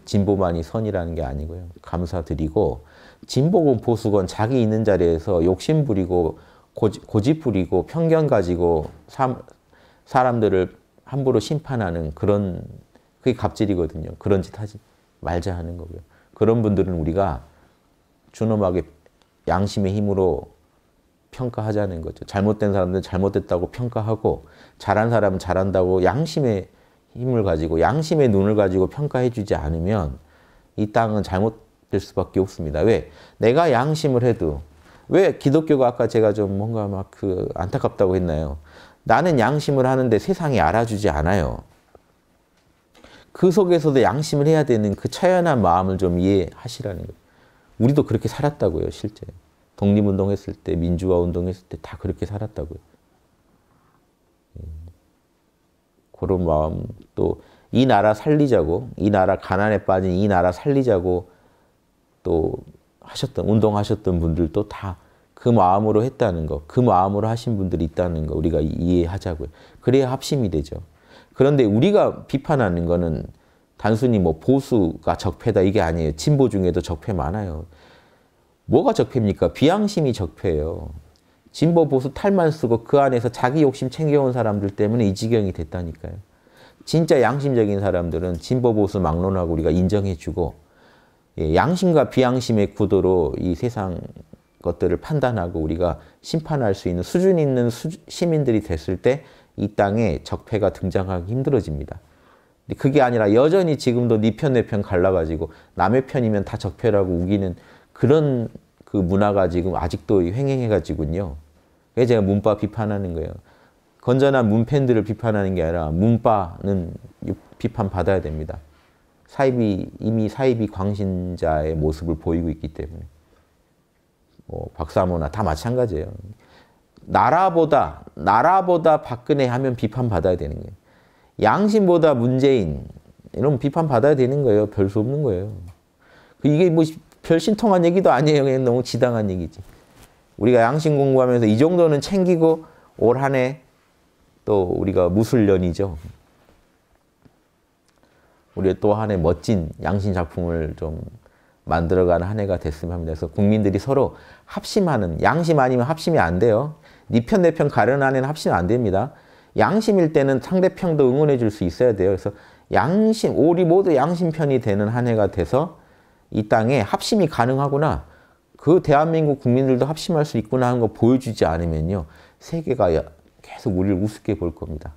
진보만이 선이라는 게 아니고요. 감사드리고 진보건 보수건 자기 있는 자리에서 욕심 부리고 고집 부리고 편견 가지고 사, 사람들을 함부로 심판하는 그런 그게 갑질이거든요. 그런 짓 하지. 말자 하는 거고요. 그런 분들은 우리가 준엄하게 양심의 힘으로 평가하자는 거죠. 잘못된 사람들은 잘못됐다고 평가하고 잘한 사람은 잘한다고 양심의 힘을 가지고 양심의 눈을 가지고 평가해 주지 않으면 이 땅은 잘못될 수밖에 없습니다. 왜? 내가 양심을 해도 왜 기독교가 아까 제가 좀 뭔가 막 그 안타깝다고 했나요? 나는 양심을 하는데 세상이 알아주지 않아요. 그 속에서도 양심을 해야 되는 그 처연한 마음을 좀 이해하시라는 거예요. 우리도 그렇게 살았다고요, 실제. 독립운동 했을 때, 민주화 운동 했을 때 다 그렇게 살았다고요. 예. 그런 마음, 또, 이 나라 살리자고, 이 나라 가난에 빠진 이 나라 살리자고 또 하셨던, 운동하셨던 분들도 다 그 마음으로 했다는 거, 그 마음으로 하신 분들이 있다는 거 우리가 이해하자고요. 그래야 합심이 되죠. 그런데 우리가 비판하는 거는 단순히 뭐 보수가 적폐다 이게 아니에요. 진보 중에도 적폐 많아요. 뭐가 적폐입니까? 비양심이 적폐예요. 진보 보수 탈만 쓰고 그 안에서 자기 욕심 챙겨온 사람들 때문에 이 지경이 됐다니까요. 진짜 양심적인 사람들은 진보 보수 막론하고 우리가 인정해주고 예, 양심과 비양심의 구도로 이 세상 것들을 판단하고 우리가 심판할 수 있는 수준 있는 수, 시민들이 됐을 때이 땅에 적폐가 등장하기 힘들어집니다. 그게 아니라 여전히 지금도 네 편, 내편 네 갈라가지고 남의 편이면 다 적폐라고 우기는 그런 그 문화가 지금 아직도 횡행해가지고요. 그게 제가 문파 비판하는 거예요. 건전한 문팬들을 비판하는 게 아니라 문파는 비판받아야 됩니다. 사이비, 이미 사이비 광신자의 모습을 보이고 있기 때문에. 뭐 박사모나 다 마찬가지예요. 나라보다 나라보다 박근혜 하면 비판받아야 되는 거예요. 양심보다 문재인 이런 비판받아야 되는 거예요. 별 수 없는 거예요. 그 이게 뭐별 신통한 얘기도 아니에요. 그냥 너무 지당한 얘기지. 우리가 양심 공부하면서 이 정도는 챙기고 올 한 해 또 우리가 무술년이죠. 우리 또 한 해 멋진 양심 작품을 좀 만들어가는 한 해가 됐으면 합니다. 그래서 국민들이 서로 합심하는 양심 아니면 합심이 안 돼요. 니편 내편 가려나는 합치면 안 됩니다. 양심일 때는 상대편도 응원해 줄 수 있어야 돼요. 그래서 양심, 우리 모두 양심편이 되는 한 해가 돼서 이 땅에 합심이 가능하구나. 그 대한민국 국민들도 합심할 수 있구나 하는 거 보여주지 않으면요. 세계가 계속 우리를 우습게 볼 겁니다.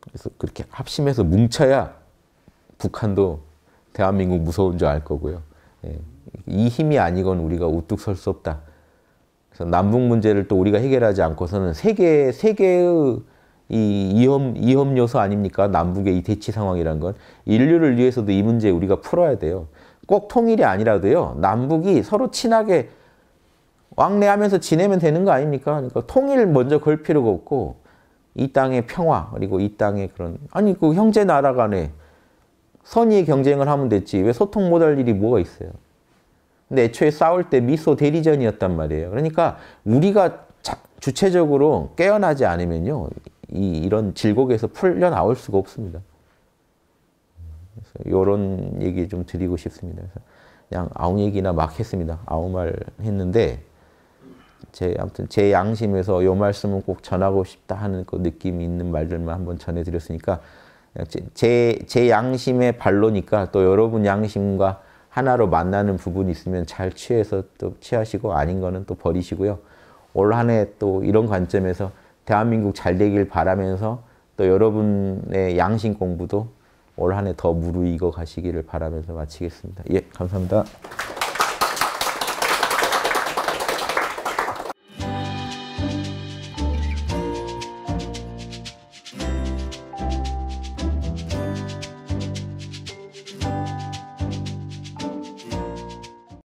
그래서 그렇게 합심해서 뭉쳐야 북한도 대한민국 무서운 줄 알 거고요. 예, 이 힘이 아니건 우리가 우뚝 설 수 없다. 남북 문제를 또 우리가 해결하지 않고서는 세계 세계의 이 위험 위험 요소 아닙니까? 남북의 이 대치 상황이란 건 인류를 위해서도 이 문제 우리가 풀어야 돼요. 꼭 통일이 아니라도요. 남북이 서로 친하게 왕래하면서 지내면 되는 거 아닙니까? 그러니까 통일 먼저 걸 필요가 없고 이 땅의 평화 그리고 이 땅의 그런 아니 그 형제 나라 간에 선의의 경쟁을 하면 됐지 왜 소통 못 할 일이 뭐가 있어요? 근데 애초에 싸울 때 미소 대리전이었단 말이에요. 그러니까 우리가 주체적으로 깨어나지 않으면요. 이, 런 질곡에서 풀려 나올 수가 없습니다. 이런 얘기 좀 드리고 싶습니다. 그냥 아웅 얘기나 막 했습니다. 아웅 말 했는데 제 아무튼 제 양심에서 요 말씀은 꼭 전하고 싶다 하는 그 느낌이 있는 말들만 한번 전해드렸으니까 제, 제 양심의 발로니까 또 여러분 양심과 하나로 만나는 부분이 있으면 잘 취해서 또 취하시고 아닌 거는 또 버리시고요. 올 한 해 또 이런 관점에서 대한민국 잘 되길 바라면서 또 여러분의 양심 공부도 올 한 해 더 무르익어 가시기를 바라면서 마치겠습니다. 예, 감사합니다.